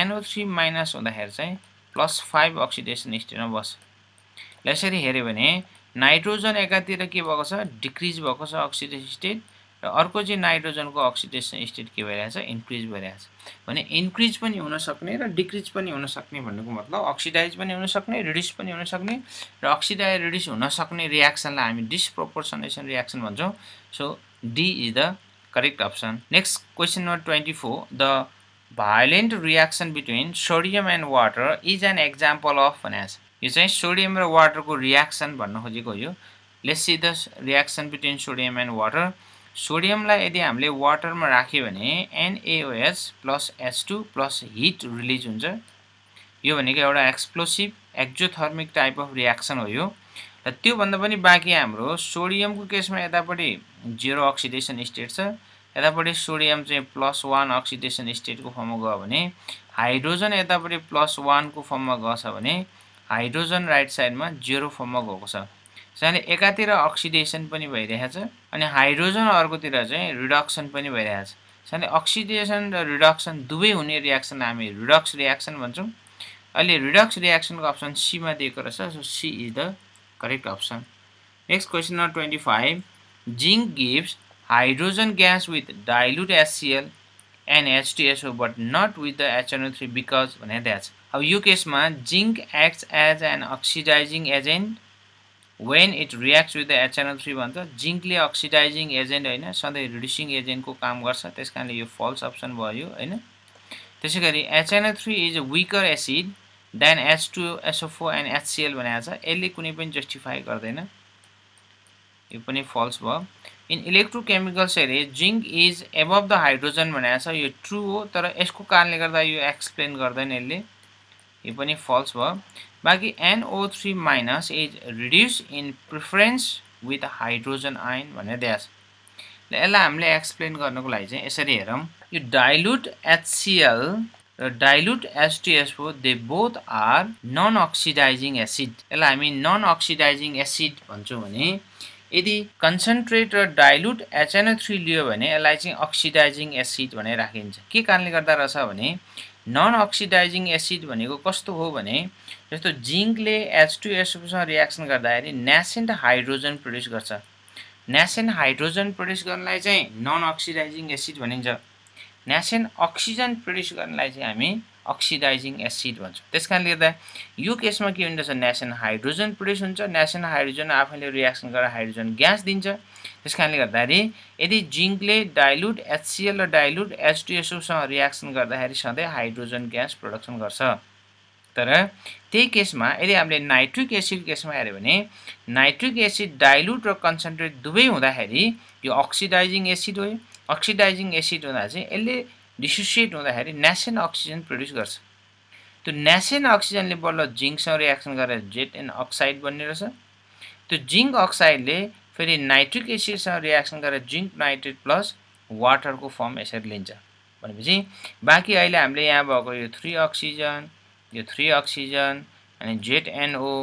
एनओ थ्री माइनस हुँदाखेरि चाहिँ प्लस फाइभ अक्सिडेसन स्टेटमा बस्छ यसरी हेऱ्यो भने नाइट्रोजन एकातिर के भएको छ डिक्रिज भएको छ अक्सिडेसन स्टेट र अर्को चाहिँ नाइट्रोजनको अक्सिडेसन स्टेट के भइरहेछ इन्क्रिज भइरहेछ भने इन्क्रिज पनि हुनसक्ने र डिक्रिज पनि हुनसक्ने भन्नुको मतलब अक्सिडाइज पनि हुनसक्ने रिड्युस पनि हुनसक्ने र अक्सिडाइज रिड्युस हुनसक्ने रियाक्सनलाई हामी डिसप्रोपोर्सनेसन रियाक्सन भन्छौँ so D is the option next question number twenty 24 the violent reaction between sodium and water is an example of भने यो चाहिँ सोडियम र वाटरको रियाक्सन भन्न खोजेको यो let's see the reaction between sodium and water सोडियमलाई यदि हामीले वाटरमा राख्यो भने NAOH plus H two plus heat release हुन्छ यो भनेको एउटा explosive exothermic type of reaction हो यो र त्योभन्दा पनि बाँकी हाम्रो सोडियमको केसमा यतापट्टि जिरो अक्सिडेसन स्टेट छ यतापट्टि सोडियम चाहिँ प्लस वान अक्सिडेसन स्टेटको फर्ममा गयो भने हाइड्रोजन यतापट्टि प्लस वानको फर्ममा गएछ भने हाइड्रोजन राइट साइडमा जेरो फर्ममा गएको छ त्यसैले एकातिर अक्सिडेसन पनि भइरहेछ अनि हाइड्रोजन अर्कोतिर चाहिँ रिडक्सन पनि भइरहेछ त्यसैले अक्सिडेसन र रिडक्सन दुवै हुने रियाक्सन हामी रिडक्स रियाक्सन भन्छौँ अहिले रिडक्स रियाक्सनको अप्सन सीमा दिएको रहेछ so C is the correct option next question number 25 zinc gives hydrogen gas with dilute hcl and but but with the the HNO3 because भनेर दिएको छ अब यो केसमा zinc acts as an oxidising agent when it reacts with the HNL three भन्छ जिङ्कले oxidising agent होइन सधैँ रिड्युसिङ एजेन्टको काम गर्छ त्यस कारणले यो फल्स अप्सन भयो होइन त्यसै गरी HNL three is a weaker acid than H two SFO and HCL भनेको छ यसले कुनै पनि जस्टिफाई गर्दैन यो पनि फल्स भयो इन इलेक्ट्रोकेमिकल्स हेरे zinc is above the hydrogen भनेको छ यो ट्रु हो तर यसको कारणले गर्दा यो एक्सप्लेन गर्दैन यसले यो पनि फल्स भयो बाँकी NO three minus is reduce in preference with hydrogen ion भनेर द्यास छ यसलाई हामीले एक्सप्लेन गर्नुको लागि चाहिँ यसरी हेरौँ यो डाइल्युट एचसिएल र dilute STSO they both are non oxidising acid यसलाई हामी नन अक्सिडाइजिङ एसिड भन्छौँ भने यदि कन्सन्ट्रेट र डाइल्युट एचएनओ थ्री लियो भने यसलाई चाहिँ अक्सिडाइजिङ एसिड भनेर राखिन्छ के कारणले गर्दा रहेछ भने नन अक्सिडाइजिङ एसिड भनेको कस्तो हो भने जस्तो जिङ्कले एच टु रियाक्सन गर्दाखेरि नेसेन्ट हाइड्रोजन प्रड्युस गर्छ नेसेन्ट हाइड्रोजन प्रड्युस गर्नलाई चाहिँ नन अक्सिडाइजिङ एसिड भनिन्छ नेसन अक्सिजन प्रड्युस गर्नलाई चाहिँ हामी अक्सिडाइजिङ एसिड भन्छौँ त्यस कारणले गर्दा यो केसमा के हुन्छ न्यासेन हाइड्रोजन प्रड्युस हुन्छ न्यासेन हाइड्रोजन आफैले रियाक्सन गरेर हाइड्रोजन ग्यास दिन्छ त्यस कारणले गर्दाखेरि यदि जिङ्कले डाइल्युट एचसिएल र डाइल्युट एचडिएसओसँग रियाक्सन गर्दाखेरि सधैँ हाइड्रोजन ग्यास प्रडक्सन गर्छ तर त्यही केसमा यदि हामीले नाइट्रिक एसिड केसमा हेऱ्यो भने नाइट्रिक एसिड डाइल्युट र कन्सन्ट्रेट दुवै हुँदाखेरि यो अक्सिडाइजिङ एसिड हो अक्सिडाइजिङ एसिड हुँदा चाहिँ यसले डिसोसिएट हुँदाखेरि नेसेन अक्सिजन प्रड्युस गर्छ त्यो नेसेन अक्सिजनले बल्ल जिङ्कसँग रियाक्सन गरेर जेट एन्ड अक्साइड बन्ने रहेछ त्यो जिङ्क अक्साइडले फेरि नाइट्रिक एसिडसँग रियाक्सन गरेर जिङ्क नाइट्रेट प्लस वाटरको फर्म यसरी लिन्छ भनेपछि बाँकी अहिले हामीले यहाँ भएको यो थ्री अक्सिजन यो थ्री अक्सिजन अनि जेट एनओ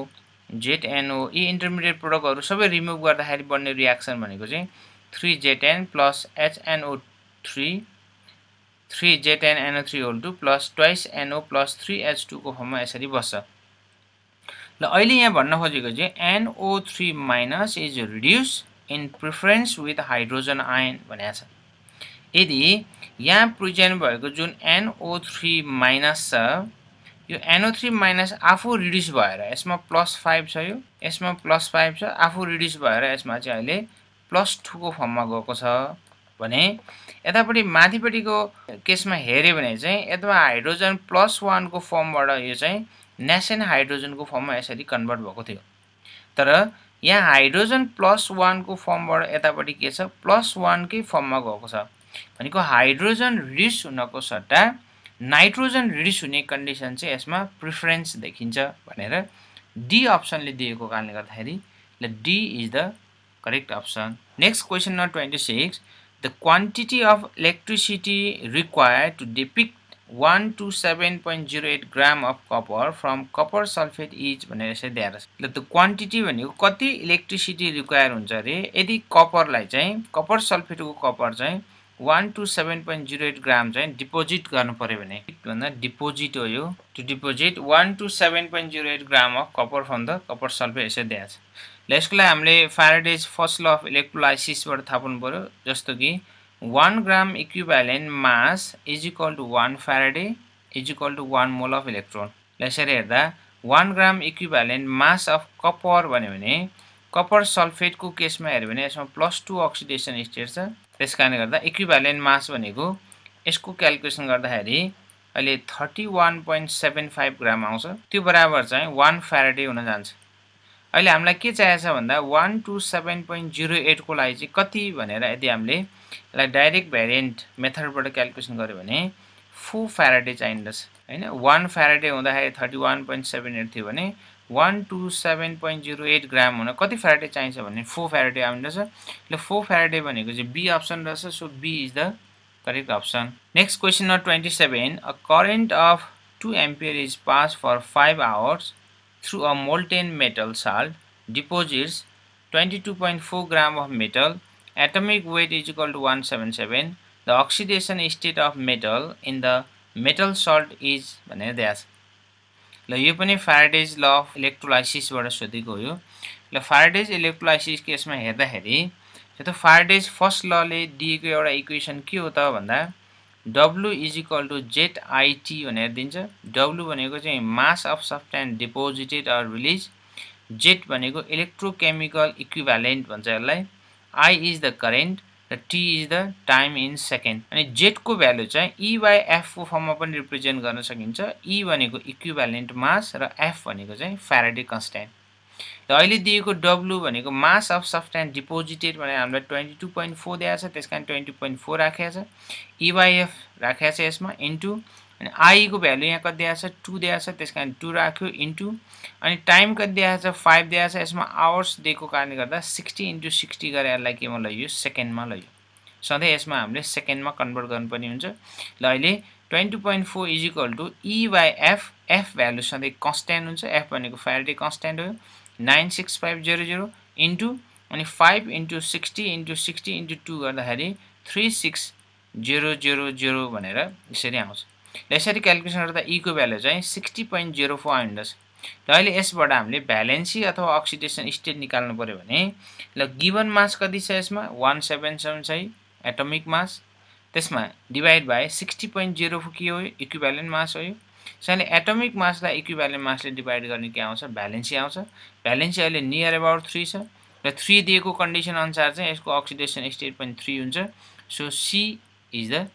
जेट एनओ यी इन्टरमिडिएट प्रोडक्टहरू सबै रिमुभ गर्दाखेरि बन्ने रियाक्सन भनेको चाहिँ 3Zn plus HNO3 3Zn NO3 whole two plus twice NO plus three H टूको फर्ममा यसरी बस्छ ल अहिले यहाँ भन्न खोजेको चाहिँ NO three minus is reduce in preference with hydrogen ion भनेको छ यदि यहाँ प्रिजेन्ट भएको जुन एनओ थ्री माइनस छ यो एनओ थ्री माइनस आफू रिड्युस भएर यसमा प्लस फाइभ छ यो यसमा प्लस फाइभ छ आफू रिड्युस भएर यसमा चाहिँ अहिले प्लस टूको फर्ममा गएको छ भने यतापट्टि माथिपट्टिको केसमा हेऱ्यो भने चाहिँ यतामा हाइड्रोजन प्लस वानको फर्मबाट यो चाहिँ नेसेन हाइड्रोजनको फर्ममा यसरी कन्भर्ट भएको थियो तर यहाँ हाइड्रोजन प्लस वानको फर्मबाट यतापट्टि के छ प्लस वानकै फर्ममा गएको छ भनेको हाइड्रोजन रिड्युस हुनको सट्टा नाइट्रोजन रिड्युस हुने कन्डिसन चाहिँ यसमा प्रिफरेन्स देखिन्छ भनेर डी अप्सनले दिएको कारणले गर्दाखेरि D is the correct option next question number 26 the quantity of electricity required to depict 127.08 gram of copper from copper sulphate is भनेर चाहिँ दिएर ल त क्वान्टिटी भनेको कति इलेक्ट्रिसिटी रिक्वायर हुन्छ अरे यदि कपरलाई चाहिँ कपर सल्फेटको कपर चाहिँ one two seven point zero eight gram चाहिँ डिपोजिट गर्नु पऱ्यो भने भन्दा डिपोजिट हो यो to deposit one two seven point zero eight gram of copper from the copper sulphate यसरी दिएको छ ल यसको लागि हामीले फ्याराडेज फर्स्ट ल अफ इलेक्ट्रोलाइसिसबाट थाहा पाउनु पऱ्यो जस्तो कि one gram equivalent mass is equal to one Faraday is equal to one mole of electron ल यसरी हेर्दा one gram equivalent mass of copper भन्यो भने कपर सल्फेटको केसमा हेऱ्यो भने यसमा प्लस टू अक्सिडेसन स्टेट छ त्यस कारणले गर्दा इक्विभ्यालेन्ट मास भनेको यसको क्यालकुलेसन गर्दाखेरि अहिले thirty one point seven five gram आउँछ त्यो बराबर चाहिँ वान फ्याराडे हुन जान्छ अहिले हामीलाई के चाहिएको छ भन्दा one two seven point zero एटको लागि चाहिँ कति भनेर यदि हामीले यसलाई डाइरेक्ट भेरिएन्ट मेथडबाट क्यालकुलेसन गऱ्यो भने फोर फ्याराडे चाहिँदछ होइन वान फ्याराडे हुँदाखेरि thirty one point seven eight थियो भने one two seven point zero eight gram हुन कति फ्याराडे चाहिन्छ भने फोर फ्याराडे आउँदछ ल फोर फ्याराडे भनेको चाहिँ बी अप्सन रहेछ so B is the correct option next question number twenty seven a current of two ampere is pass for five hours through a molten metal salt deposits 22.4 gram of metal atomic weight is equal to 177 the oxidation state of metal in the metal salt is भनेर दिएको यो पनि फारडेज ल of इलेक्ट्रोलाइसिसबाट सोधेको हो ल फारडेज electrolysis केसमा हेर्दाखेरि त्यो त फारडेज फर्स्ट लले दिएको एउटा इक्वेसन के हो त भन्दा W is equal to Z IT भनेर दिन्छ डब्लु भनेको चाहिँ mass of substance deposited or release Z भनेको इलेक्ट्रोकेमिकल इक्विभ्यालेन्ट भन्छ यसलाई आई इज द करेन्ट र T is the time in second अनि जेटको भ्यालु चाहिँ ई बाई एफको फर्ममा पनि रिप्रेजेन्ट गर्न सकिन्छ ई e भनेको इक्विभ्यालेन्ट मास र एफ भनेको चाहिँ फ्याराडे कन्सटेन्ट र अहिले दिएको डब्लु भनेको मास अफ सफ्ट्यान्ड डिपोजिटेड भनेर हामीलाई ट्वेन्टी टू पोइन्ट फोर दिएको छ त्यस कारण ट्वेन्टी टू पोइन्ट फोर राखेको छ इवाइएफ e राखेको छ यसमा इन्टु अनि आईको भ्यालु यहाँ कति दिएको छ टू दिएको छ त्यस कारण टू राख्यो इन्टु अनि टाइम कति दिएको छ फाइभ दिएको छ यसमा आवर्स दिएको कारणले गर्दा सिक्सटी इन्टु सिक्सटी गरेर यसलाई केमा लैयो सेकेन्डमा लैयो सधैँ यसमा हामीले सेकेन्डमा कन्भर्ट गर्नुपर्ने हुन्छ ल अहिले twenty point four is equal to E by F F value सधैँ कन्सट्यान्ट हुन्छ एफ भनेको फाइल कन्सट्यान्ट हो nine six five zero zero into अनि five into sixty into sixty into two गर्दाखेरि three six zero zero zero भनेर यसरी आउँछ र यसरी क्यालकुलेसन गर्दा इको e भ्यालु चाहिँ सिक्सटी पोइन्ट जिरो फोर आइन्दछ र अहिले यसबाट हामीले भ्यालेन्सी अथवा अक्सिडेसन स्टेट निकाल्नु पऱ्यो भने ल गिभन मास कति छ यसमा वान सेभेन सेभेन छ एटोमिक मास त्यसमा divide by sixty point zero four के हो इक्विभ्यालेन्ट मास हो यो त्यसैले एटोमिक मासलाई इक्विभ्यालेन्ट मासले डिभाइड गर्ने के आउँछ भ्यालेन्सी आउँछ भ्यालेन्सी अहिले नियर अबाउट थ्री छ र थ्री दिएको कन्डिसन अनुसार चाहिँ यसको अक्सिडेसन स्टेट पनि थ्री हुन्छ so C is the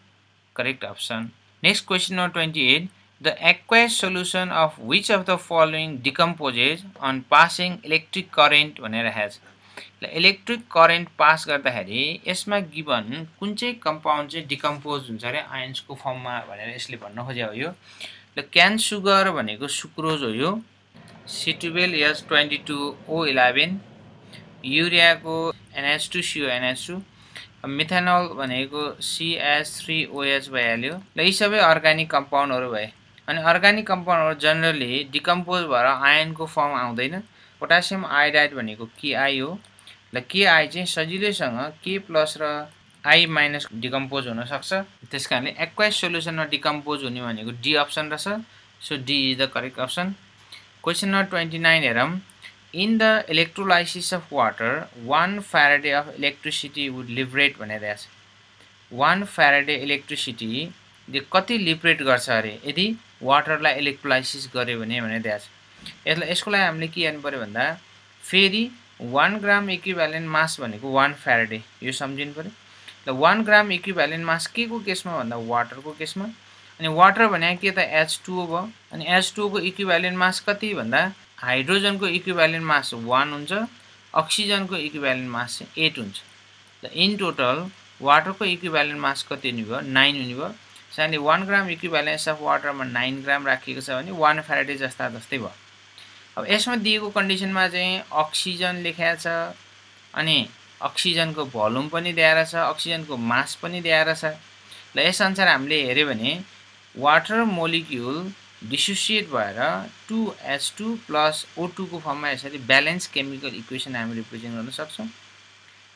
correct option next question number twenty eight the aqueous solution of which of the following decomposes on passing electric current भनेर हेज ल इलेक्ट्रिक करेन्ट पास गर्दाखेरि यसमा गिभन कुन चाहिँ compound चाहिँ डिकम्पोज हुन्छ अरे आयन्सको फर्ममा भनेर यसले भन्न खोजेको हो यो र क्यान सुगर भनेको सुक्रोज हो यो C twelve H twenty two O eleven युरियाको NH two CO NH two methanal भनेको सिएच थ्री ओएच भइहाल्यो र यी सबै अर्ग्यानिक कम्पाउन्डहरू भए अनि अर्ग्यानिक कम्पाउन्डहरू जनरली डिकम्पोज भएर आयनको फर्म आउँदैन पोटासियम आइडाइड भनेको केआई हो र केआई चाहिँ सजिलैसँग के प्लस र आई माइनस डिकम्पोज हुनसक्छ त्यस कारणले एक्वाइस सोल्युसनमा डिकम्पोज हुने भनेको डी अप्सन रहेछ so D is the correct option question number twenty nine हेरौँ in the electrolysis of water one faraday of electricity would liberate भनेर वान फ्याराडे इलेक्ट्रिसिटी कति लिबरेट गर्छ अरे यदि वाटरलाई इलेक्ट्रोलाइसिस गऱ्यो भने भनेर यसलाई यसको लागि हामीले के हेर्नु पऱ्यो भन्दा फेरि वान ग्राम इक्विभ्यालेन्ट मास भनेको वान फ्याराडे यो सम्झिनु पऱ्यो the one gram equivalent mass के को केसमा भन्दा वाटरको केसमा अनि वाटर भने के त एच हो भयो अनि एच टुओको इक्विभ्यालेन्ट मास कति भन्दा हाइड्रोजनको इक्विभ्यालेन्ट मास वान हुन्छ अक्सिजनको इक्विभ्यालेन्ट मास एट हुन्छ र इन टोटल वाटरको इक्विभ्यालेन्ट मास कति हुने भयो नाइन हुने भयो सानै वान ग्राम इक्विभ्यालेन्स अफ वाटरमा नाइन ग्राम राखिएको छ भने वान फ्याराडे जस्ता जस्तै भयो अब यसमा दिएको कन्डिसनमा चाहिँ अक्सिजन लेखाएको छ अनि अक्सिजनको भल्युम पनि ल्याएर छ अक्सिजनको मास पनि ल्याएर छ ल यसअनुसार हामीले हेऱ्यो भने वाटर मोलिक्युल डिसोसिएट भएर two H two plus O फर्ममा यसरी ब्यालेन्स केमिकल इक्वेसन हामी रिप्रेजेन्ट गर्न सक्छौँ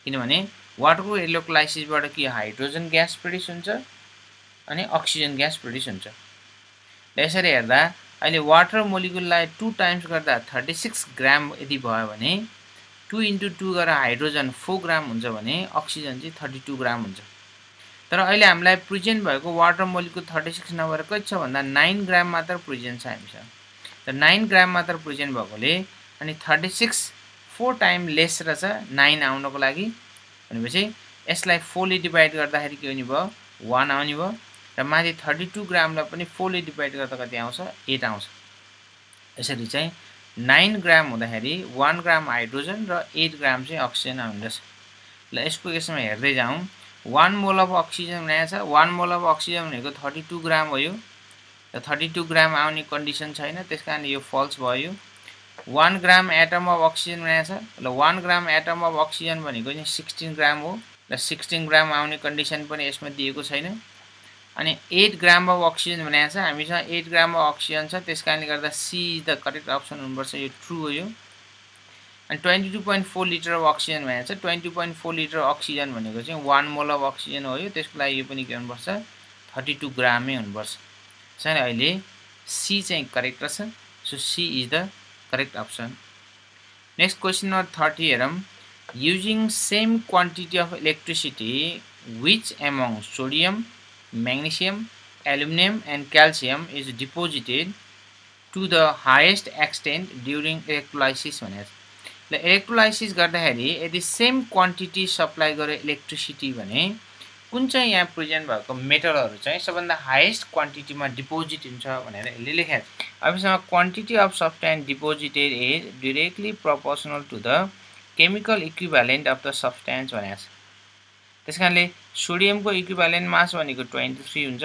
किनभने वाटरको इलेक्ट्रोलाइसिसबाट कि हाइड्रोजन ग्यास प्रड्युस हुन्छ अनि अक्सिजन ग्यास प्रड्युस हुन्छ र यसरी हेर्दा अहिले वाटर मोलिकुललाई टु टाइम्स गर्दा थर्टी सिक्स ग्राम यदि भयो भने टू इन्टु टू गरेर हाइड्रोजन फोर ग्राम हुन्छ भने अक्सिजन चाहिँ थर्टी टू ग्राम हुन्छ तर अहिले हामीलाई प्रिजेन्ट भएको वाटर मोलिकुल थर्टी सिक्स नभएर कति छ भन्दा नाइन ग्राम मात्र प्रिजेन्ट छ हामीसँग त नाइन ग्राम मात्र प्रिजेन्ट भएकोले अनि thirty six four time less रहेछ नाइन आउनको लागि भनेपछि यसलाई फोरले डिभाइड गर्दाखेरि के हुने भयो वान आउने भयो र माथि थर्टी टू ग्रामलाई पनि फोरले डिभाइड गर्दा कति आउँछ एट आउँछ यसरी चाहिँ नाइन ग्राम हुँदाखेरि वान ग्राम हाइड्रोजन र एट ग्राम चाहिँ अक्सिजन आउँदछ ल यसको यसमा हेर्दै जाउँ वान मोल अफ अक्सिजन बनाएको छ वान मोल अफ अक्सिजन भनेको थर्टी टू ग्राम हो यो र थर्टी टू ग्राम आउने कन्डिसन छैन त्यस कारण यो फल्स भयो one gram atom of oxygen बनाएको छ र one gram atom of oxygen भनेको चाहिँ सिक्सटिन ग्राम हो र सिक्सटिन ग्राम आउने कन्डिसन पनि यसमा दिएको छैन अनि एट ग्राम अफ अक्सिजन भनेको छ हामीसँग एट ग्राम अफ अक्सिजन छ त्यस कारणले गर्दा C is the correct option हुनुपर्छ यो ट्रु हो यो अनि twenty two point four litre of oxygen भनेको छ twenty two point four litre oxygen भनेको चाहिँ वान मोल अफ अक्सिजन हो यो त्यसको लागि यो पनि के हुनुपर्छ थर्टी टू ग्रामै हुनुपर्छ त्यसैले अहिले सी चाहिँ करेक्ट रहेछ so C is the correct option next question number thirty हेरौँ using same quantity of electricity which among sodium magnesium, aluminum and calcium is deposited to the highest extent during electrolysis भनेर ल electrolysis गर्दाखेरि यदि same quantity supply गर्यो electricity भने कुन चाहिँ यहाँ प्रेजेन्ट भएको मेटलहरू चाहिँ सबभन्दा हाइएस्ट क्वान्टिटीमा डिपोजिट हुन्छ भनेर यसले लेखाएको छ अबसँग quantity of substance deposited is directly proportional to the chemical equivalent of the substance भनेको छ त्यसकारणले सोडियमको इक्विभ्यालेन्ट मास भनेको ट्वेन्टी थ्री हुन्छ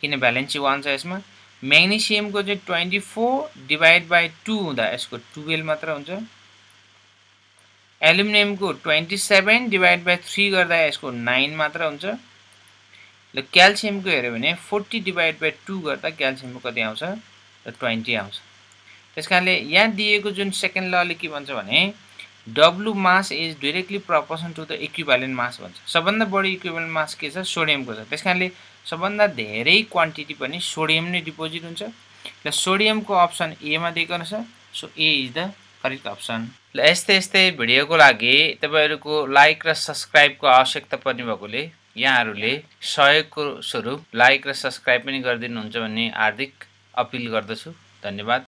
किन भ्यालेन्सी वान छ यसमा म्याग्नेसियमको चाहिँ twenty four divide by two हुँदा यसको टुवेल्भ मात्र हुन्छ एल्युमिनियमको twenty seven divide by three गर्दा यसको नाइन मात्र हुन्छ र क्याल्सियमको हेऱ्यो भने फोर्टी डिभाइड बाई टू गर्दा क्याल्सियमको कति आउँछ र ट्वेन्टी आउँछ त्यस कारणले यहाँ दिएको जुन सेकेन्ड लले के भन्छ भने W mass is directly proportion to the equivalent mass भन्छ सबभन्दा बढी इक्विभ्यालेन्ट मास के छ सोडियमको छ त्यस कारणले सबभन्दा धेरै क्वान्टिटी पनि सोडियम नै डिपोजिट हुन्छ र सोडियमको अप्सन एमा दिएको रहेछ so A is the correct option ल यस्तै यस्तै भिडियोको लागि तपाईँहरूको लाइक र सब्सक्राइबको आवश्यकता पर्ने भएकोले यहाँहरूले सहयोगको स्वरूप लाइक र सब्सक्राइब पनि गरिदिनुहुन्छ भन्ने हार्दिक अपिल गर्दछु धन्यवाद